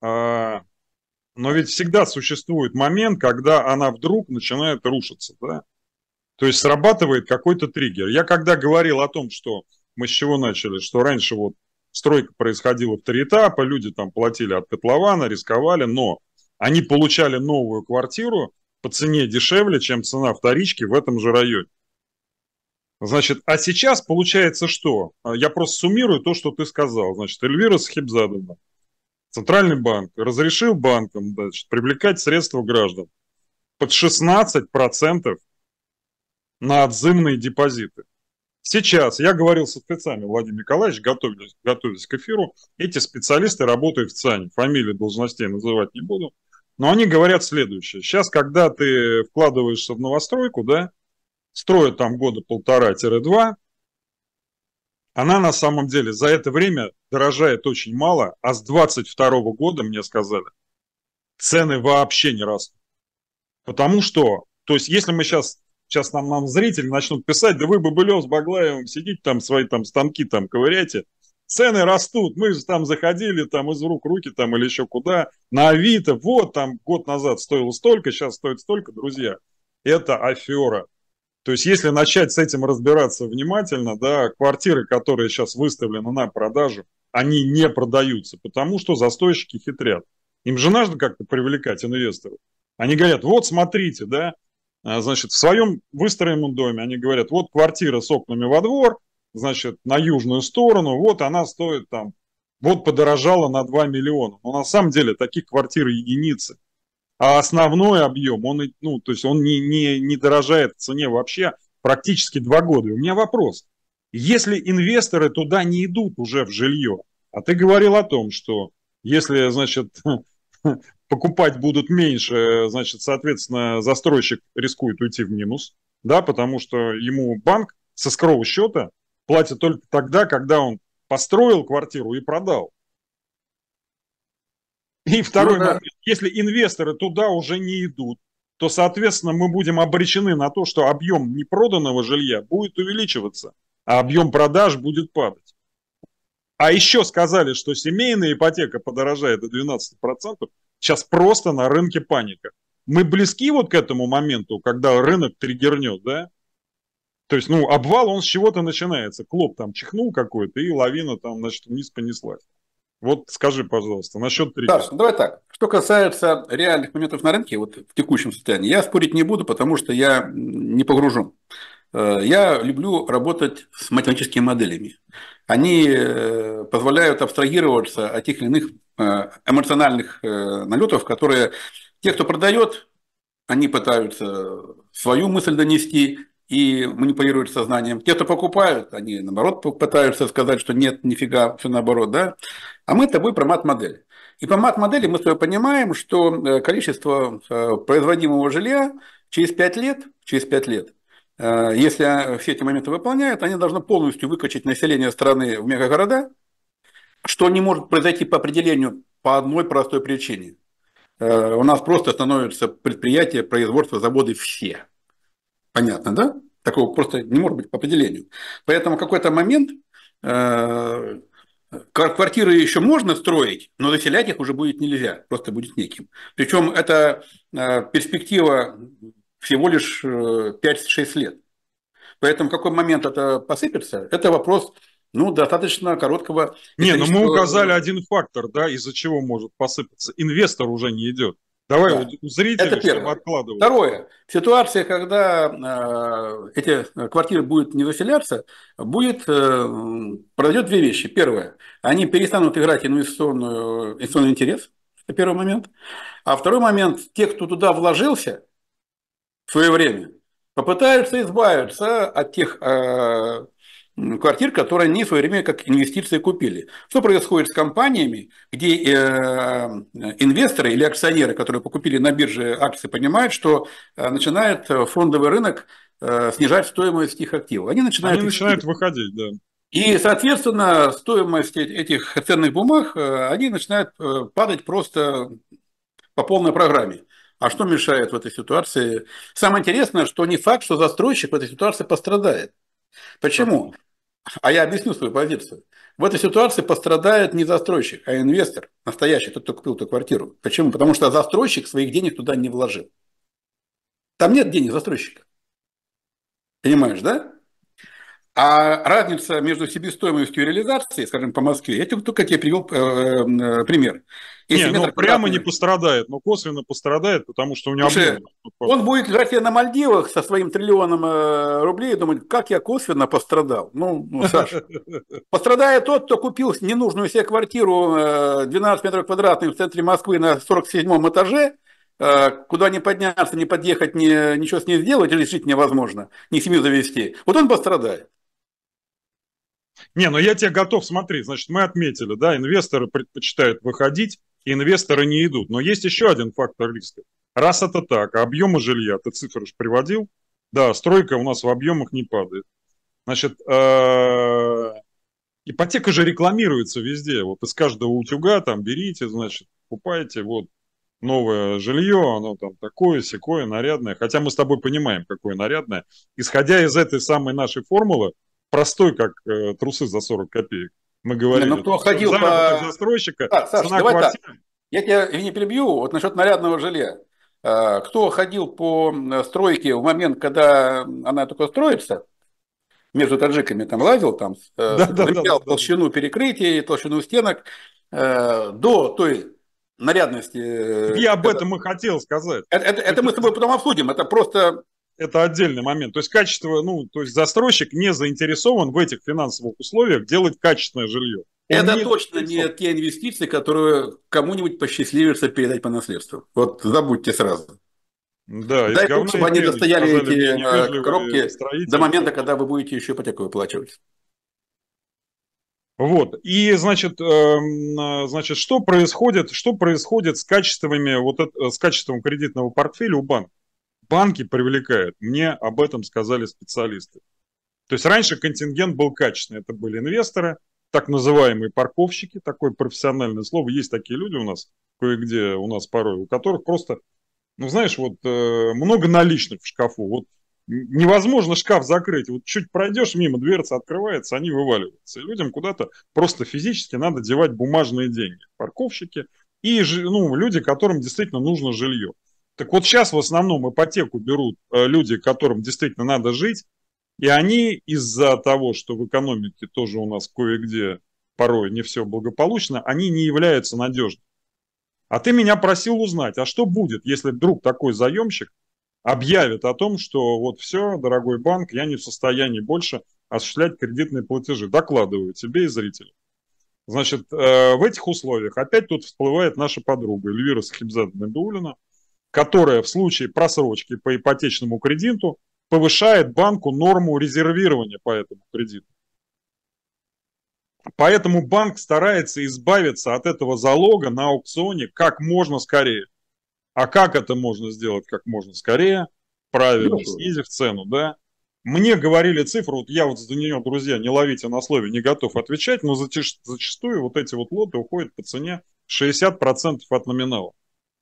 А, но ведь всегда существует момент, когда она вдруг начинает рушиться, да? То есть срабатывает какой-то триггер. Я когда говорил о том, что мы с чего начали, что раньше вот стройка происходила в три этапа, люди там платили от котлована, рисковали, но они получали новую квартиру по цене дешевле, чем цена вторички в этом же районе. Значит, а сейчас получается что? Я просто суммирую то, что ты сказал. Значит, Эльвира Схибзадовна – Центральный банк разрешил банкам значит, привлекать средства граждан под 16% на отзывные депозиты. Сейчас, я говорил со спецами, Владимир Николаевич, готовились, готовились к эфиру, эти специалисты работают в ЦАНе, фамилии должностей называть не буду, но они говорят следующее. Сейчас, когда ты вкладываешься в новостройку, да, строят там года полтора-два, она на самом деле за это время дорожает очень мало, а с 22 года, мне сказали, цены вообще не растут. Потому что, то есть если мы сейчас, сейчас нам, нам зрители начнут писать, да вы Бабылев с Баглаевым сидите там, свои там станки там ковыряйте, цены растут, мы же там заходили там из рук руки там или еще куда, на Авито, вот там год назад стоило столько, сейчас стоит столько, друзья, это афера. То есть если начать с этим разбираться внимательно, да, квартиры, которые сейчас выставлены на продажу, они не продаются, потому что застройщики хитрят. Им же нужно как-то привлекать инвесторов. Они говорят, вот смотрите, да, а, значит, в своем выстроенном доме они говорят, вот квартира с окнами во двор, значит, на южную сторону, вот она стоит там, вот подорожала на 2 миллиона. Но на самом деле таких квартир единицы а основной объем, он, ну, то есть он не, не, не дорожает в цене вообще практически два года. И у меня вопрос. Если инвесторы туда не идут уже в жилье, а ты говорил о том, что если, значит, [laughs] покупать будут меньше, значит, соответственно, застройщик рискует уйти в минус, да, потому что ему банк со скроу счета платит только тогда, когда он построил квартиру и продал. И ну второй ну, да. момент, если инвесторы туда уже не идут, то, соответственно, мы будем обречены на то, что объем непроданного жилья будет увеличиваться, а объем продаж будет падать. А еще сказали, что семейная ипотека подорожает до 12%. Сейчас просто на рынке паника. Мы близки вот к этому моменту, когда рынок триггернет, да? То есть, ну, обвал, он с чего-то начинается. Клоп там чихнул какой-то, и лавина там, значит, вниз понеслась. Вот скажи, пожалуйста, насчет триггера. Саша, ну, давай так. Что касается реальных моментов на рынке, вот в текущем состоянии, я спорить не буду, потому что я не погружен. Э, я люблю работать с математическими моделями. Они э, позволяют абстрагироваться от тех или иных э, эмоциональных налетов, которые те, кто продает, они пытаются свою мысль донести, и манипулируют сознанием. Те-то покупают, они наоборот пытаются сказать, что нет, нифига, все наоборот, да. А мы с тобой про мат-модель. И по мат-модели мы с тобой понимаем, что э, количество э, производимого жилья через 5 лет, через 5 лет, э, если все эти моменты выполняют, они должны полностью выкачать население страны в мегагорода, что не может произойти по определению по одной простой причине. У нас просто становятся предприятия, производства, заводы все – Понятно, да? Такого просто не может быть по определению. Поэтому в какой-то момент э, квартиры еще можно строить, но заселять их уже будет нельзя, просто будет неким. Причем это э, перспектива всего лишь 5-6 э, лет. Поэтому в какой момент это посыпется, это вопрос ну, достаточно короткого... Не, но ну мы указали один фактор, да, из-за чего может посыпаться. Инвестор уже не идет. Давай да. у зрителей, это первое. чтобы Второе. В ситуации, когда э, эти квартиры будут не заселяться, будет, э, произойдет две вещи. Первое. Они перестанут играть инвестиционную, инвестиционный интерес. Это первый момент. А второй момент. Те, кто туда вложился в свое время, попытаются избавиться от тех э, квартир, которые они в свое время как инвестиции купили. Что происходит с компаниями, где э, инвесторы или акционеры, которые покупили на бирже акции, понимают, что э, начинает э, фондовый рынок снижать стоимость их активов. Они начинают, они начинают выходить, да. И, соответственно, стоимость этих ценных бумаг, они начинают падать просто по полной программе. А что мешает в этой ситуации? Самое интересное, что не факт, что застройщик в этой ситуации пострадает. Почему? А я объясню свою позицию. В этой ситуации пострадает не застройщик, а инвестор, настоящий, тот, кто купил эту квартиру. Почему? Потому что застройщик своих денег туда не вложил. Там нет денег застройщика. Понимаешь, да? А разница между себестоимостью и реализацией, скажем, по Москве, я только тебе привел э, э, пример. Если не, ну квадратный... прямо не пострадает, но косвенно пострадает, потому что у него... Слушай, он будет лежать себе на Мальдивах со своим триллионом э, рублей и думать, как я косвенно пострадал. Ну, ну Саша, [laughs] пострадает тот, кто купил ненужную себе квартиру 12 э, метров квадратных в центре Москвы на 47 этаже, куда не подняться, не подъехать, ни, ничего с ней сделать, или жить невозможно, ни семью завести. Вот он пострадает. Не, ну я тебе готов, смотри, значит, мы отметили, да, инвесторы предпочитают выходить, инвесторы не идут. Но есть еще один фактор риска. Раз это так, а объемы жилья, ты цифры же приводил, да, стройка у нас в объемах не падает. Значит, э, ипотека же рекламируется везде, вот из каждого утюга там берите, значит, покупайте, вот, новое жилье, оно там такое, секое, нарядное. Хотя мы с тобой понимаем, какое нарядное. Исходя из этой самой нашей формулы, простой, как э, трусы за 40 копеек. Мы говорили, не, ну, кто ходил по... застройщика, а, Саша, цена давай квартиры... Так. Я тебя не перебью, вот насчет нарядного жилья. Э, кто ходил по стройке в момент, когда она только строится, между таджиками там лазил, там э, да, да, да, толщину да. перекрытий, толщину стенок, э, до той нарядности. Я об этом и хотел сказать. Это, это, это мы с тобой потом обсудим. Это просто это отдельный момент. То есть качество, ну, то есть застройщик не заинтересован в этих финансовых условиях делать качественное жилье. Он это не точно не те инвестиции, которые кому-нибудь посчастливится передать по наследству. Вот забудьте сразу. Да, Дай бог, чтобы они достояли эти э, коробки до момента, когда вы будете еще ипотеку выплачивать. Вот. И, значит, эм, э, значит, что происходит, что происходит с качествами, вот это, э, с качеством кредитного портфеля у банка? банки привлекают. Мне об этом сказали специалисты. То есть раньше контингент был качественный. Это были инвесторы, так называемые парковщики, такое профессиональное слово. Есть такие люди у нас, кое-где у нас порой, у которых просто, ну знаешь, вот э, много наличных в шкафу. Вот невозможно шкаф закрыть. Вот чуть пройдешь мимо, дверца открывается, они вываливаются. И людям куда-то просто физически надо девать бумажные деньги. Парковщики и ну, люди, которым действительно нужно жилье. Так вот сейчас в основном ипотеку берут э, люди, которым действительно надо жить, и они из-за того, что в экономике тоже у нас кое-где порой не все благополучно, они не являются надежными. А ты меня просил узнать, а что будет, если вдруг такой заемщик объявит о том, что вот все, дорогой банк, я не в состоянии больше осуществлять кредитные платежи. Докладываю тебе и зрителям. Значит, э, в этих условиях опять тут всплывает наша подруга Эльвира Сахибзадовна Дулина – которая в случае просрочки по ипотечному кредиту повышает банку норму резервирования по этому кредиту. Поэтому банк старается избавиться от этого залога на аукционе как можно скорее. А как это можно сделать как можно скорее? Правильно, ну, снизив цену, да? Мне говорили цифру, вот я вот за нее, друзья, не ловите на слове, не готов отвечать, но зачастую вот эти вот лоты уходят по цене 60% от номинала.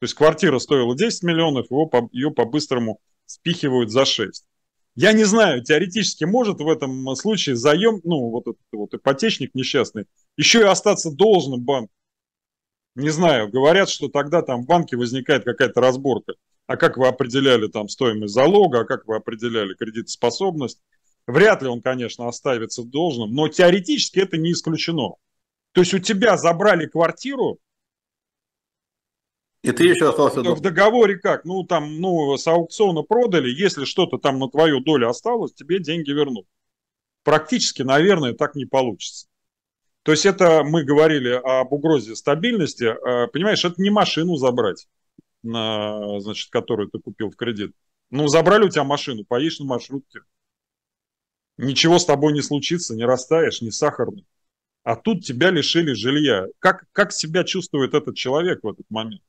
То есть квартира стоила 10 миллионов, его, ее по-быстрому спихивают за 6. Я не знаю, теоретически может в этом случае заем, ну, вот этот вот ипотечник несчастный, еще и остаться должным банк. Не знаю, говорят, что тогда там в банке возникает какая-то разборка. А как вы определяли там стоимость залога, а как вы определяли кредитоспособность? Вряд ли он, конечно, оставится должным, но теоретически это не исключено. То есть у тебя забрали квартиру, и ты еще остался дома. В договоре как? Ну, там, ну, с аукциона продали, если что-то там на твою долю осталось, тебе деньги вернут. Практически, наверное, так не получится. То есть это мы говорили об угрозе стабильности. Э, понимаешь, это не машину забрать, э, значит, которую ты купил в кредит. Ну, забрали у тебя машину, поедешь на маршрутке. Ничего с тобой не случится, не растаешь, не сахарный. А тут тебя лишили жилья. Как, как себя чувствует этот человек в этот момент?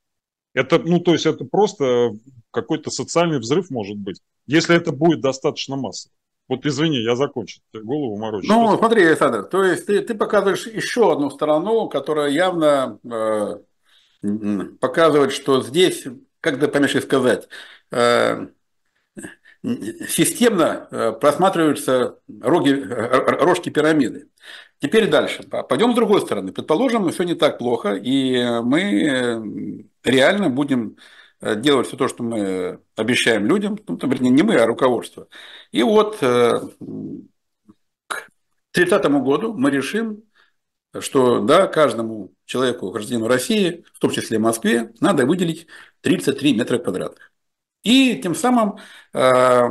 Это, ну, то есть это просто э, какой-то социальный взрыв может быть, если это будет достаточно массово. Вот извини, я закончил, голову морочу. Ну, смотри, Александр, то есть ты, ты показываешь еще одну сторону, которая явно э, показывает, что здесь, как бы помягче сказать, э, системно э, просматриваются роги, э, рожки пирамиды. Теперь дальше. Пойдем с другой стороны. Предположим, все не так плохо, и мы э, реально будем делать все то, что мы обещаем людям, ну, там, вернее, не мы, а руководство. И вот к 30 году мы решим, что да, каждому человеку, гражданину России, в том числе Москве, надо выделить 33 метра квадратных. И тем самым э,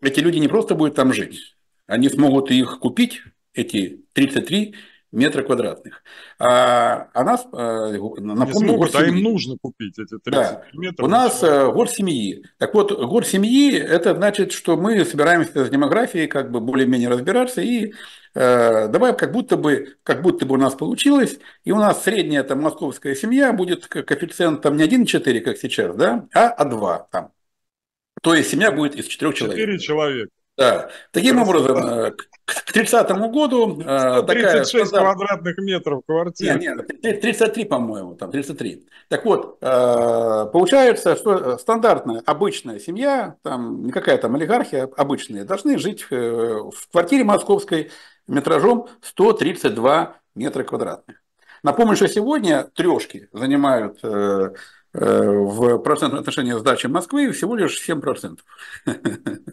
эти люди не просто будут там жить, они смогут их купить, эти 33 метра квадратных. А, а нас, э, напомню, смогут, семьи. А им нужно купить эти 30 да. метров. У нас э, гор семьи. Так вот, гор семьи – это значит, что мы собираемся с демографией как бы более-менее разбираться и э, давай как будто бы как будто бы у нас получилось, и у нас средняя там московская семья будет коэффициент там не 1,4, как сейчас, да, а, а 2 там. То есть семья будет из четырех человек. Четыре человека. Да. Таким образом, э, к 30 году... 136 э, такая, квадратных метров квартиры. Нет, нет, 33, по-моему, там 33. Так вот, э, получается, что стандартная, обычная семья, там никакая там олигархия, обычные, должны жить в квартире московской метражом 132 метра квадратных. Напомню, что сегодня трешки занимают в процентном отношении сдачи Москвы всего лишь 7%. [laughs]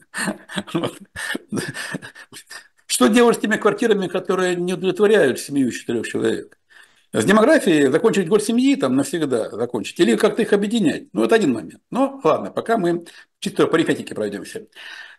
Что делать с теми квартирами, которые не удовлетворяют семью четырех человек? С демографией закончить год семьи там навсегда закончить, или как-то их объединять. Ну, это один момент. Но ладно, пока мы чисто по арифметике пройдемся.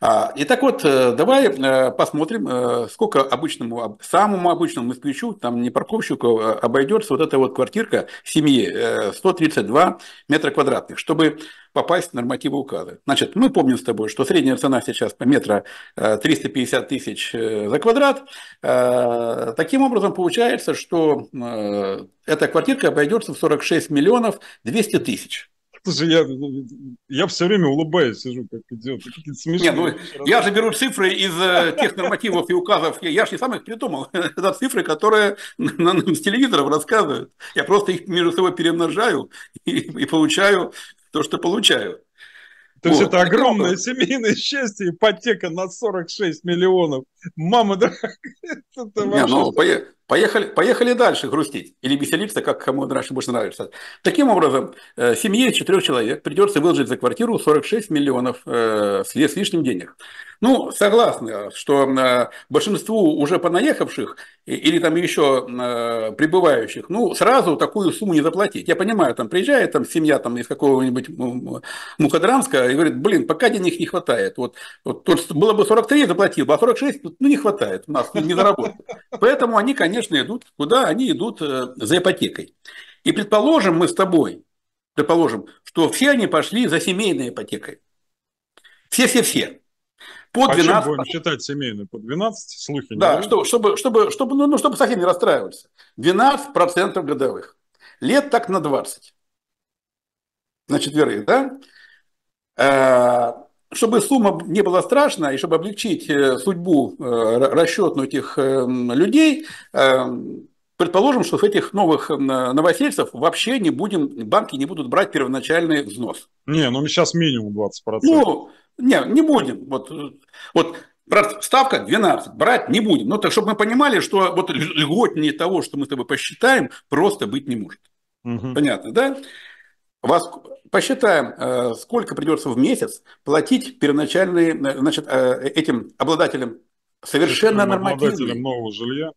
А, И так вот, э, давай э, посмотрим, э, сколько обычному, самому обычному москвичу, там не парковщику, а, обойдется вот эта вот квартирка семьи 132 метра квадратных, чтобы попасть в нормативы указа. Значит, мы помним с тобой, что средняя цена сейчас по метра 350 тысяч за квадрат. Таким образом, получается, что эта квартирка обойдется в 46 миллионов 200 тысяч. Слушай, я, я все время улыбаюсь, сижу, как идет. Какие-то смешные. Не, ну, я же беру цифры из э, тех нормативов и указов. Я, же не сам их придумал. [laughs] Это цифры, которые нам с телевизоров рассказывают. Я просто их между собой перемножаю и, и получаю то, что получаю. То вот. есть это огромное семейное счастье, ипотека на 46 миллионов Мама, да? [laughs] Не, ну, поехали, поехали дальше грустить или веселиться, как кому раньше больше нравится. Таким образом, э, семье четырех человек придется выложить за квартиру 46 миллионов э, с лишним денег. Ну, согласны, что э, большинству уже понаехавших или там еще э, прибывающих, ну, сразу такую сумму не заплатить. Я понимаю, там приезжает там семья там из какого-нибудь Мухадрамска и говорит, блин, пока денег не хватает. Вот, вот, вот было бы 43, заплатил бы, а 46 ну, не хватает у нас, не заработает Поэтому они, конечно, идут, куда они идут э, за ипотекой. И предположим мы с тобой, предположим, что все они пошли за семейной ипотекой. Все-все-все. По 12. А чем будем считать семейную? По 12? Слухи Да, не что, чтобы, чтобы, чтобы, ну, ну, чтобы совсем не расстраиваться. 12% годовых. Лет так на 20. Значит, веры, да? Э, чтобы сумма не была страшна и чтобы облегчить э, судьбу э, расчетную этих э, людей, предположим, что с этих новых новосельцев вообще не будем, банки не будут брать первоначальный взнос. Не, ну сейчас минимум 20%. Ну, не, не будем. Вот, вот Ставка 12, брать не будем. Но ну, так, чтобы мы понимали, что вот льготнее того, что мы с тобой посчитаем, просто быть не может. Угу. Понятно, да? Вас, посчитаем, э, сколько придется в месяц платить первоначальные, э, значит, э, этим обладателям совершенно нормативного нового жилья.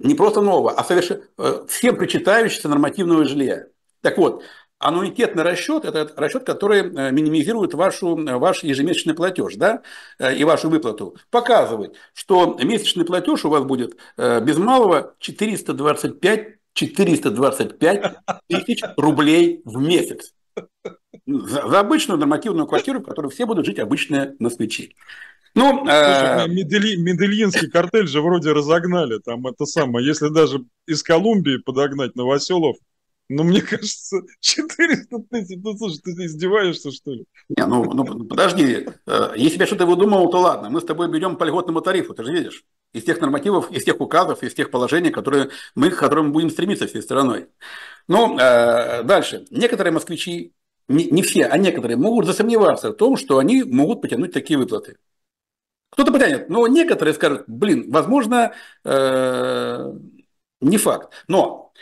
Не просто нового, а совершенно всем причитающегося нормативного жилья. Так вот, аннуитетный расчет – это расчет, который минимизирует вашу, ваш ежемесячный платеж да, и вашу выплату. Показывает, что месячный платеж у вас будет без малого 425 425 тысяч рублей в месяц. За, за обычную нормативную квартиру, в которой все будут жить обычные москвичи. Ну, э, Слушай, а Медельинский картель же вроде разогнали. Там это самое, если даже из Колумбии подогнать Новоселов, ну, мне кажется, 400 [laughs] тысяч. Ну, слушай, ты издеваешься, что ли? Не, ну, ну подожди. Э, если бы я что-то выдумывал, то ладно. Мы с тобой берем по льготному тарифу, ты же видишь из тех нормативов, из тех указов, из тех положений, которые мы, к которым мы будем стремиться всей страной. Но э, дальше. Некоторые москвичи, не, не все, а некоторые, могут засомневаться в том, что они могут потянуть такие выплаты. Кто-то потянет, но некоторые скажут, блин, возможно, э, не факт. Но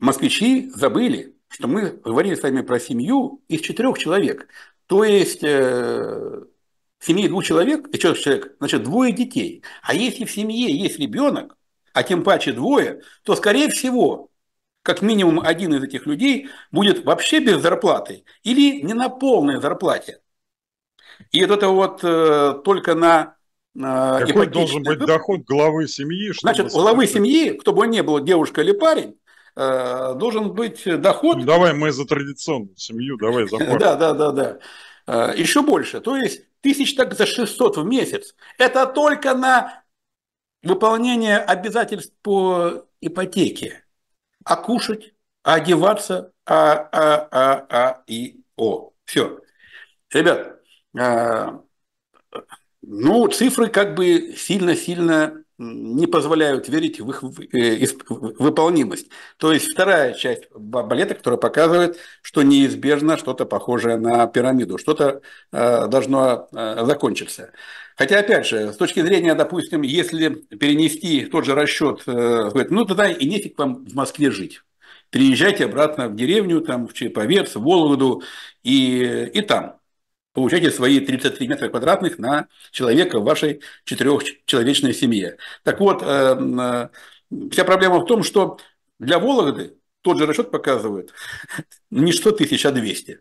москвичи забыли, что мы говорили с вами про семью из четырех человек. То есть... Э, в семье двух человек, и человек, человек, значит, двое детей. А если в семье есть ребенок, а тем паче двое, то, скорее всего, как минимум один из этих людей будет вообще без зарплаты или не на полной зарплате. И вот это вот э, только на э, Какой должен быть доход, доход главы семьи? Значит, у главы семьи, кто бы он ни был, девушка или парень, э, должен быть доход... Ну, давай мы за традиционную семью, давай за [laughs] Да, да, да, да. Э, еще больше, то есть тысяч так за 600 в месяц. Это только на выполнение обязательств по ипотеке. А кушать, а одеваться, а, а, а, а и о. Все. Ребят, э, ну, цифры как бы сильно-сильно не позволяют верить в их э, выполнимость. То есть вторая часть балета, которая показывает, что неизбежно что-то похожее на пирамиду, что-то э, должно э, закончиться. Хотя, опять же, с точки зрения, допустим, если перенести тот же расчет, ну тогда и нефиг вам в Москве жить переезжайте обратно в деревню, там, в Череповец, в Вологду и, и там получайте свои 33 метра квадратных на человека в вашей четырехчеловечной семье. Так вот, э, э, вся проблема в том, что для Вологды тот же расчет показывает [laughs] не 100 тысяч, а 200.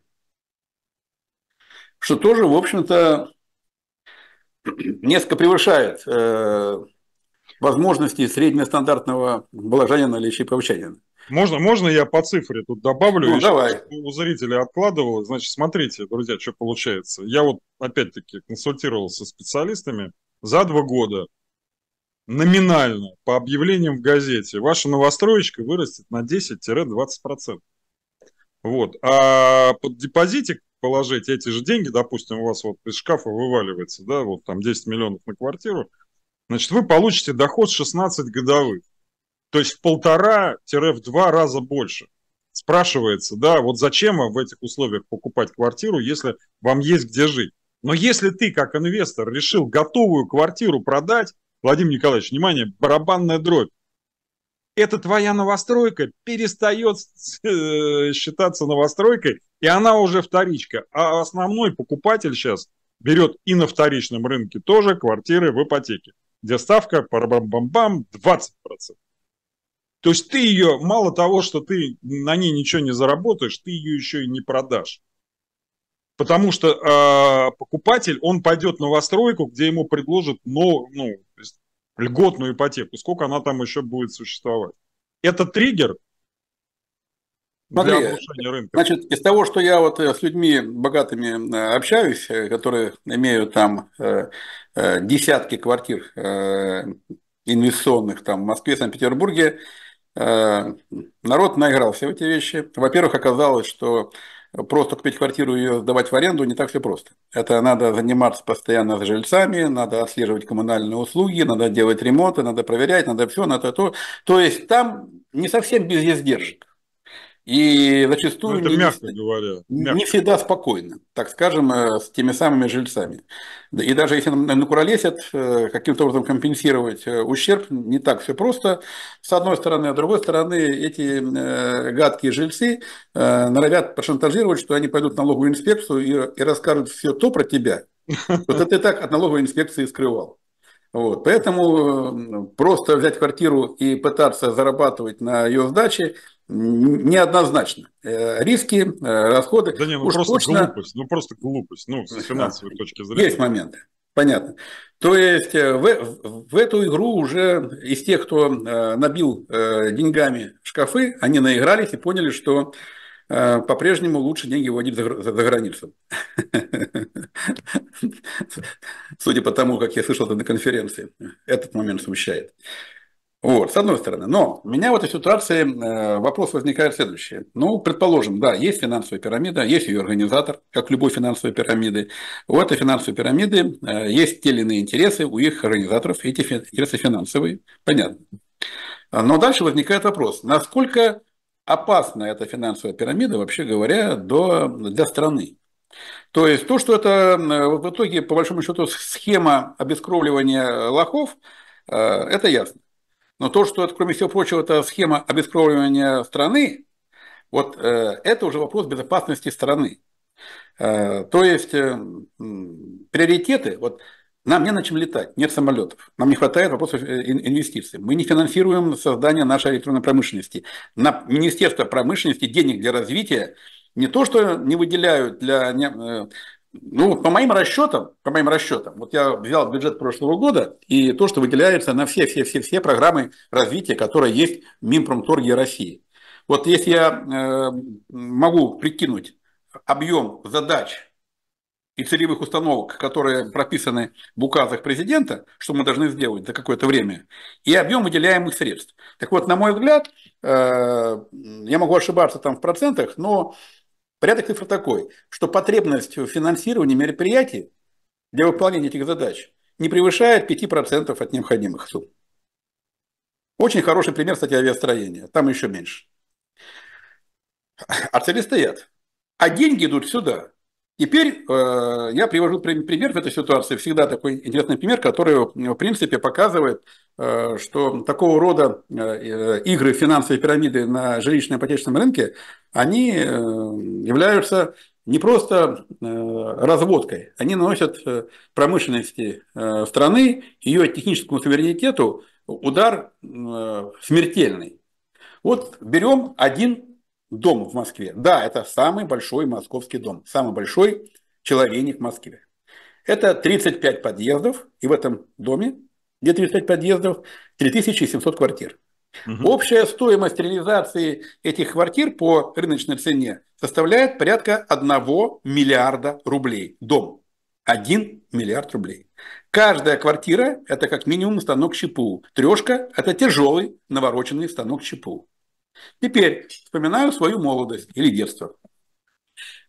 Что тоже, в общем-то, [clears throat] несколько превышает э, возможности среднестандартного балажанина или щиповчанина. Можно, можно я по цифре тут добавлю? Ну, давай. У зрителей откладывал. Значит, смотрите, друзья, что получается. Я вот, опять-таки, консультировался со специалистами. За два года номинально, по объявлениям в газете, ваша новостроечка вырастет на 10-20%. Вот. А под депозитик положить эти же деньги, допустим, у вас вот из шкафа вываливается, да, вот там 10 миллионов на квартиру, значит, вы получите доход 16 годовых. То есть в полтора-в два раза больше. Спрашивается, да, вот зачем в этих условиях покупать квартиру, если вам есть где жить? Но если ты, как инвестор, решил готовую квартиру продать, Владимир Николаевич, внимание, барабанная дробь, эта твоя новостройка перестает э, считаться новостройкой, и она уже вторичка. А основной покупатель сейчас берет и на вторичном рынке тоже квартиры в ипотеке, где ставка, парабам-бам-бам, 20%. То есть ты ее, мало того, что ты на ней ничего не заработаешь, ты ее еще и не продашь. Потому что э, покупатель, он пойдет в новостройку, где ему предложат нов, ну, льготную ипотеку, сколько она там еще будет существовать. Это триггер Смотри, для обрушения рынка. Значит, из того, что я вот э, с людьми богатыми э, общаюсь, э, которые имеют там э, десятки квартир э, инвестиционных там в Москве, Санкт-Петербурге, Э, народ наигрался в эти вещи. Во-первых, оказалось, что просто купить квартиру и ее сдавать в аренду не так все просто. Это надо заниматься постоянно с жильцами, надо отслеживать коммунальные услуги, надо делать ремонты, надо проверять, надо все, надо то. То есть там не совсем без издержек. И зачастую ну, это, мягко не, говоря, мягко. не всегда спокойно, так скажем, э, с теми самыми жильцами. И даже если накуролесят, э, каким-то образом компенсировать э, ущерб, не так все просто. С одной стороны, а с другой стороны, эти гадкие жильцы норовят пошантажировать, что они пойдут в налоговую инспекцию и, и расскажут все то про тебя, [laughs] что ты так от налоговой инспекции скрывал. Вот. Поэтому просто взять квартиру и пытаться зарабатывать на ее сдаче – неоднозначно. Э, риски, э, расходы. Да не, ну Уж просто точно... глупость, ну просто глупость, ну с финансовой да. точки зрения. Есть моменты, понятно. То есть э, в, в эту игру уже из тех, кто набил деньгами шкафы, они наигрались и поняли, что по-прежнему лучше деньги вводить за границу. [laughs] Судя по тому, как я слышал это на конференции, этот момент смущает. Вот, с одной стороны. Но у меня в этой ситуации э, вопрос возникает следующий. Ну, предположим, да, есть финансовая пирамида, есть ее организатор, как любой финансовой пирамиды. У этой финансовой пирамиды э, есть те или иные интересы у их организаторов, эти интересы финансовые, понятно. Но дальше возникает вопрос, насколько опасна эта финансовая пирамида, вообще говоря, до, для страны. То есть то, что это э, в итоге, по большому счету, схема обескровливания лохов, это ясно. Но то, что это, кроме всего прочего, это схема обескровливания страны, вот э, это уже вопрос безопасности страны. Э, то есть э, приоритеты, вот нам не на чем летать, нет самолетов, нам не хватает вопросов э, инвестиций. Мы не финансируем создание нашей электронной промышленности. На Министерство промышленности денег для развития не то, что не выделяют для э, ну, по моим расчетам, по моим расчетам, вот я взял бюджет прошлого года и то, что выделяется на все-все-все-все программы развития, которые есть в Минпромторге России. Вот если я э, могу прикинуть объем задач и целевых установок, которые прописаны в указах президента, что мы должны сделать за какое-то время, и объем выделяемых средств. Так вот, на мой взгляд, э, я могу ошибаться там в процентах, но Порядок цифр такой, что потребность в финансировании мероприятий для выполнения этих задач не превышает 5% от необходимых сумм. Очень хороший пример, кстати, авиастроения. Там еще меньше. А цели стоят. А деньги идут сюда. Теперь э, я привожу пример в этой ситуации, всегда такой интересный пример, который в принципе показывает, э, что такого рода э, игры финансовой пирамиды на жилищно ипотечном рынке, они э, являются не просто э, разводкой, они наносят э, промышленности э, страны, ее техническому суверенитету удар э, смертельный. Вот берем один дом в Москве. Да, это самый большой московский дом, самый большой человейник в Москве. Это 35 подъездов, и в этом доме, где 35 подъездов, 3700 квартир. Угу. Общая стоимость реализации этих квартир по рыночной цене составляет порядка 1 миллиарда рублей. Дом. 1 миллиард рублей. Каждая квартира – это как минимум станок ЧПУ. Трешка – это тяжелый навороченный станок ЧПУ. Теперь вспоминаю свою молодость или детство.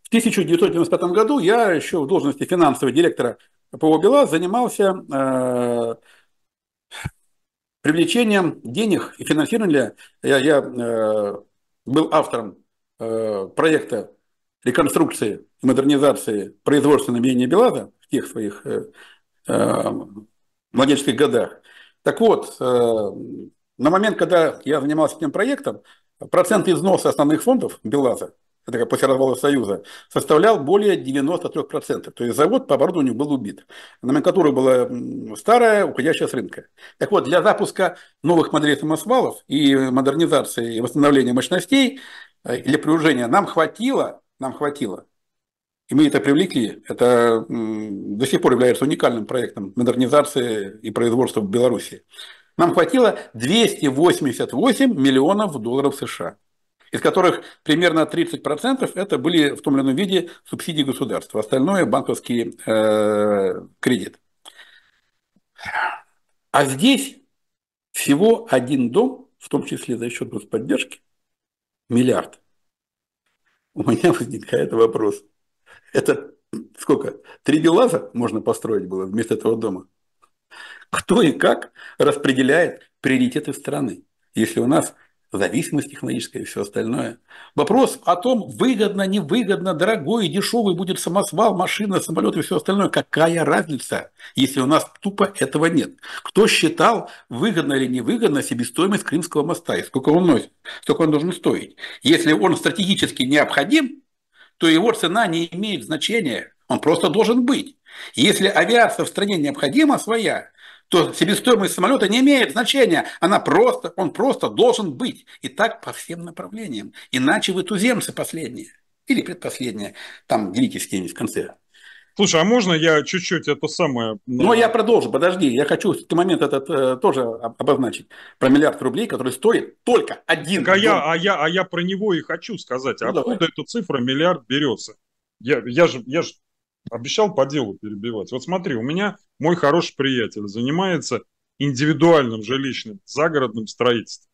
В 1995 году я еще в должности финансового директора ПО БелАЗ занимался э, привлечением денег и финансированием. Я, я э, был автором э, проекта реконструкции и модернизации производственного имени Белаза в тех своих э, э, младенческих годах. Так вот, э, на момент, когда я занимался этим проектом, процент износа основных фондов БелАЗа, это как после развала Союза, составлял более 93%. То есть завод по оборудованию был убит. Номенклатура была старая, уходящая с рынка. Так вот, для запуска новых моделей самосвалов и модернизации и восстановления мощностей для э, приложения нам хватило, нам хватило и мы это привлекли. Это до сих пор является уникальным проектом модернизации и производства в Беларуси. Нам хватило 288 миллионов долларов США, из которых примерно 30% это были в том или ином виде субсидии государства, остальное банковский э, кредит. А здесь всего один дом, в том числе за счет господдержки, миллиард. У меня возникает вопрос. Это сколько? Три БелАЗа можно построить было вместо этого дома? кто и как распределяет приоритеты страны, если у нас зависимость технологическая и все остальное. Вопрос о том, выгодно, невыгодно, дорогой, дешевый будет самосвал, машина, самолет и все остальное. Какая разница, если у нас тупо этого нет? Кто считал, выгодно или невыгодно себестоимость Крымского моста и сколько он носит, сколько он должен стоить? Если он стратегически необходим, то его цена не имеет значения, он просто должен быть. Если авиация в стране необходима своя, то себестоимость самолета не имеет значения. Она просто, он просто должен быть. И так по всем направлениям. Иначе вы туземцы последние. Или предпоследние. Там грекийские есть в конце. Слушай, а можно я чуть-чуть это самое... Ну, Но я продолжу, подожди. Я хочу этот момент этот э, тоже обозначить. Про миллиард рублей, который стоит только один... Так а, я, а, я, а я про него и хочу сказать. Ну, Откуда давай. эта цифра миллиард берется? Я, я, же, я же Обещал по делу перебивать. Вот смотри, у меня мой хороший приятель занимается индивидуальным жилищным загородным строительством.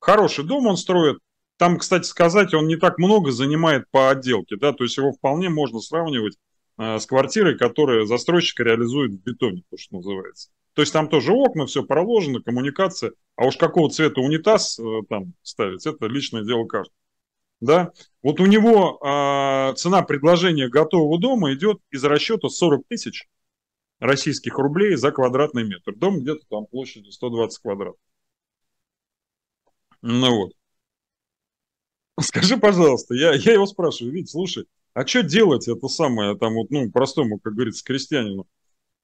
Хороший дом он строит. Там, кстати сказать, он не так много занимает по отделке, да, то есть его вполне можно сравнивать э, с квартирой, которую застройщик реализует в бетоне, то, что называется. То есть там тоже окна, все проложено, коммуникация. А уж какого цвета унитаз э, там ставить, это личное дело каждого да, вот у него э, цена предложения готового дома идет из расчета 40 тысяч российских рублей за квадратный метр. Дом где-то там площадью 120 квадратов. Ну вот. [laughs] Скажи, пожалуйста, я, я его спрашиваю, ведь, слушай, а что делать это самое, там вот, ну, простому, как говорится, крестьянину?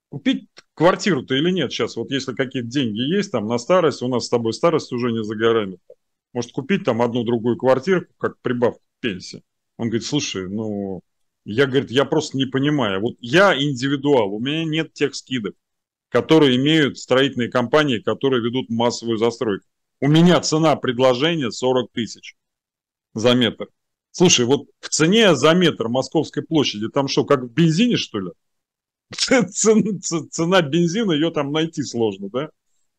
Купить квартиру-то или нет сейчас? Вот если какие-то деньги есть там на старость, у нас с тобой старость уже не за горами. -то может купить там одну-другую квартирку, как прибавку к пенсии. Он говорит, слушай, ну, я, говорит, я просто не понимаю. Вот я индивидуал, у меня нет тех скидок, которые имеют строительные компании, которые ведут массовую застройку. У меня цена предложения 40 тысяч за метр. Слушай, вот в цене за метр Московской площади, там что, как в бензине, что ли? [laughs] Цена, цена бензина, ее там найти сложно, да?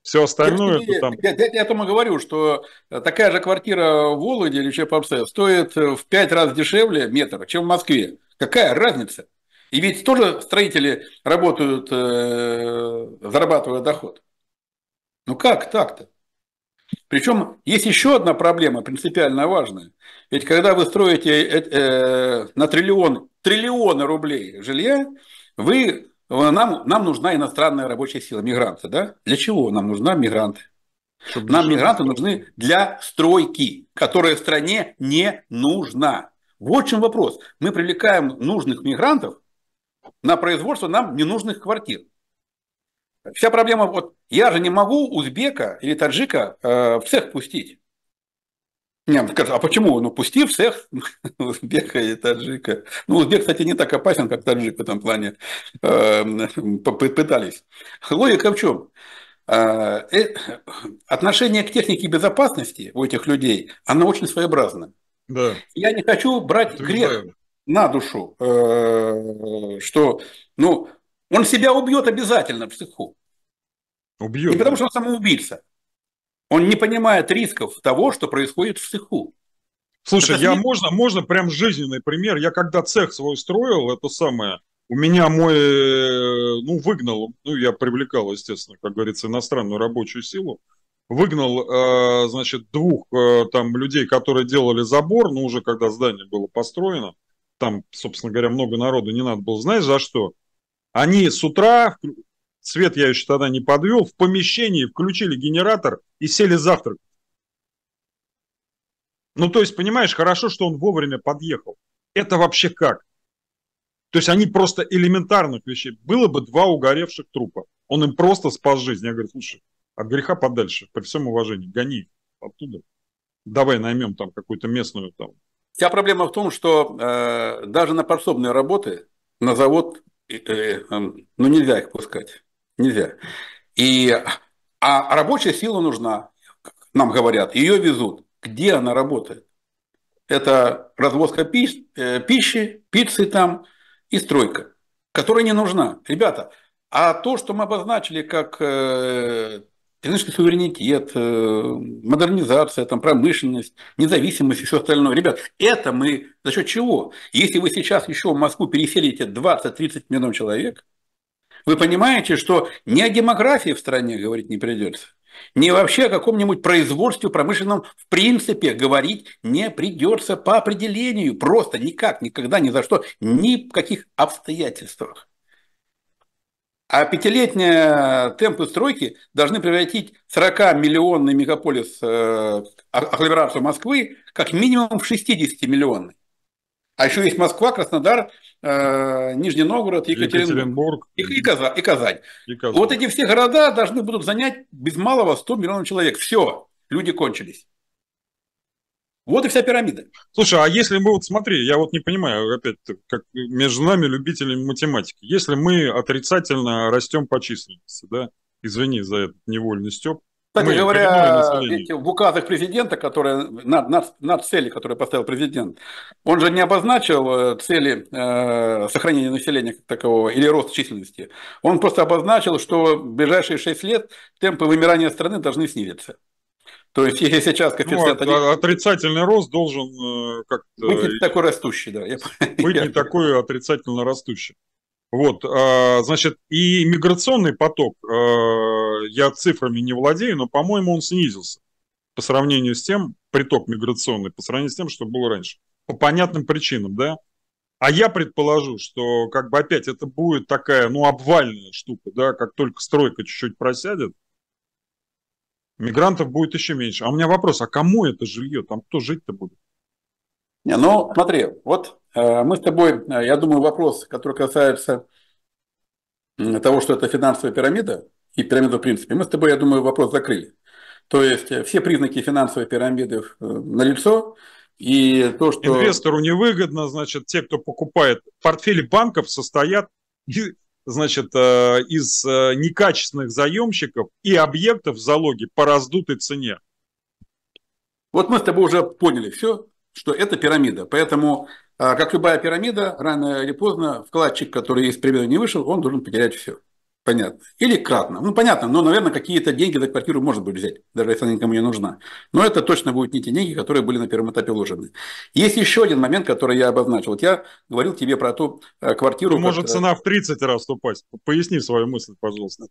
Все остальное... Я, там... я, я, я о говорю, что э, такая же квартира в Вологде или Чепопсе стоит э, в пять раз дешевле метра, чем в Москве. Какая разница? И ведь тоже строители работают, э, зарабатывая доход. Ну как так-то? Причем есть еще одна проблема, принципиально важная. Ведь когда вы строите э, э, на триллион, триллионы рублей жилья, вы нам, нам нужна иностранная рабочая сила, мигранты, да? Для чего нам нужна мигранты? Чтобы нам мигранты нужны для стройки, которая в стране не нужна. Вот в чем вопрос. Мы привлекаем нужных мигрантов на производство нам ненужных квартир. Вся проблема вот, я же не могу узбека или таджика э, в цех пустить. Не, скажу, ну, а почему? Ну, пусти всех узбека [laughs] и таджика. Ну, узбек, кстати, не так опасен, как таджик в этом плане. Эм, попытались. Логика в чем? А, э, отношение к технике безопасности у этих людей, оно очень своеобразно. Да. Я не хочу брать грех на душу, э, что ну, он себя убьет обязательно в психу. Убьет. Не потому, что он самоубийца, он не понимает рисков того, что происходит в цеху. Слушай, это я не... можно, можно прям жизненный пример. Я когда цех свой строил, это самое, у меня мой, э, ну, выгнал, ну, я привлекал, естественно, как говорится, иностранную рабочую силу, выгнал, э, значит, двух э, там людей, которые делали забор, ну, уже когда здание было построено, там, собственно говоря, много народу не надо было. Знаешь, за что? Они с утра Свет я еще тогда не подвел. В помещении включили генератор и сели завтрак. Ну, то есть, понимаешь, хорошо, что он вовремя подъехал. Это вообще как? То есть они просто элементарных вещей. Было бы два угоревших трупа. Он им просто спас жизнь. Я говорю, слушай, от греха подальше, при всем уважении, гони оттуда. Давай наймем там какую-то местную там. Вся проблема в том, что э, даже на подсобные работы на завод, э, э, эм, ну нельзя их пускать. Нельзя. И, а рабочая сила нужна, нам говорят, ее везут. Где она работает? Это развозка пищи, э, пищи пиццы там и стройка, которая не нужна. Ребята, а то, что мы обозначили как э, технический суверенитет, э, модернизация, там, промышленность, независимость и все остальное. Ребят, это мы за счет чего? Если вы сейчас еще в Москву переселите 20-30 миллионов человек – вы понимаете, что ни о демографии в стране говорить не придется, ни вообще о каком-нибудь производстве промышленном в принципе говорить не придется по определению, просто никак, никогда, ни за что, ни в каких обстоятельствах. А пятилетние темпы стройки должны превратить 40-миллионный мегаполис э, а, а, агломерацию Москвы как минимум в 60-миллионный. А еще есть Москва, Краснодар, э, Нижний Новгород, Екатеринбург, Екатеринбург. И, и, Казань, и, Казань. Вот эти все города должны будут занять без малого 100 миллионов человек. Все, люди кончились. Вот и вся пирамида. Слушай, а если мы вот смотри, я вот не понимаю, опять как между нами любителями математики, если мы отрицательно растем по численности, да, извини за этот невольный степ, кстати Мы, говоря, эти, в указах президента, которые, на, на, на цели, которые поставил президент, он же не обозначил э, цели э, сохранения населения как такового или рост численности. Он просто обозначил, что в ближайшие 6 лет темпы вымирания страны должны снизиться. То есть, если сейчас коэффициент... Ну, а- отрицательный рост должен э, как-то... Быть не такой растущий, да. Быть не такой отрицательно растущий. Вот, а, значит, и миграционный поток, а, я цифрами не владею, но, по-моему, он снизился по сравнению с тем, приток миграционный, по сравнению с тем, что было раньше. По понятным причинам, да? А я предположу, что как бы опять это будет такая, ну, обвальная штука, да, как только стройка чуть-чуть просядет, мигрантов будет еще меньше. А у меня вопрос, а кому это жилье? Там кто жить-то будет? Не, ну, смотри, вот Э, мы с тобой, э, я думаю, вопрос, который касается того, что это финансовая пирамида и пирамида в принципе, мы с тобой, я думаю, вопрос закрыли. То есть э, все признаки финансовой пирамиды налицо, и то, что... Инвестору невыгодно, значит, те, кто покупает. Портфели банков состоят значит, из некачественных заемщиков и объектов в залоге по раздутой цене. Вот мы с тобой уже поняли все, что это пирамида. Поэтому а, как любая пирамида, рано или поздно вкладчик, который из пирамиды не вышел, он должен потерять все. Понятно. Или кратно. Ну, понятно, но, наверное, какие-то деньги за квартиру можно будет взять, даже если она никому не нужна. Но это точно будут не те деньги, которые были на первом этапе вложены. Есть еще один момент, который я обозначил. Вот я говорил тебе про ту э, квартиру... Ну, как... Может, цена в 30 раз упасть. Поясни свою мысль, пожалуйста.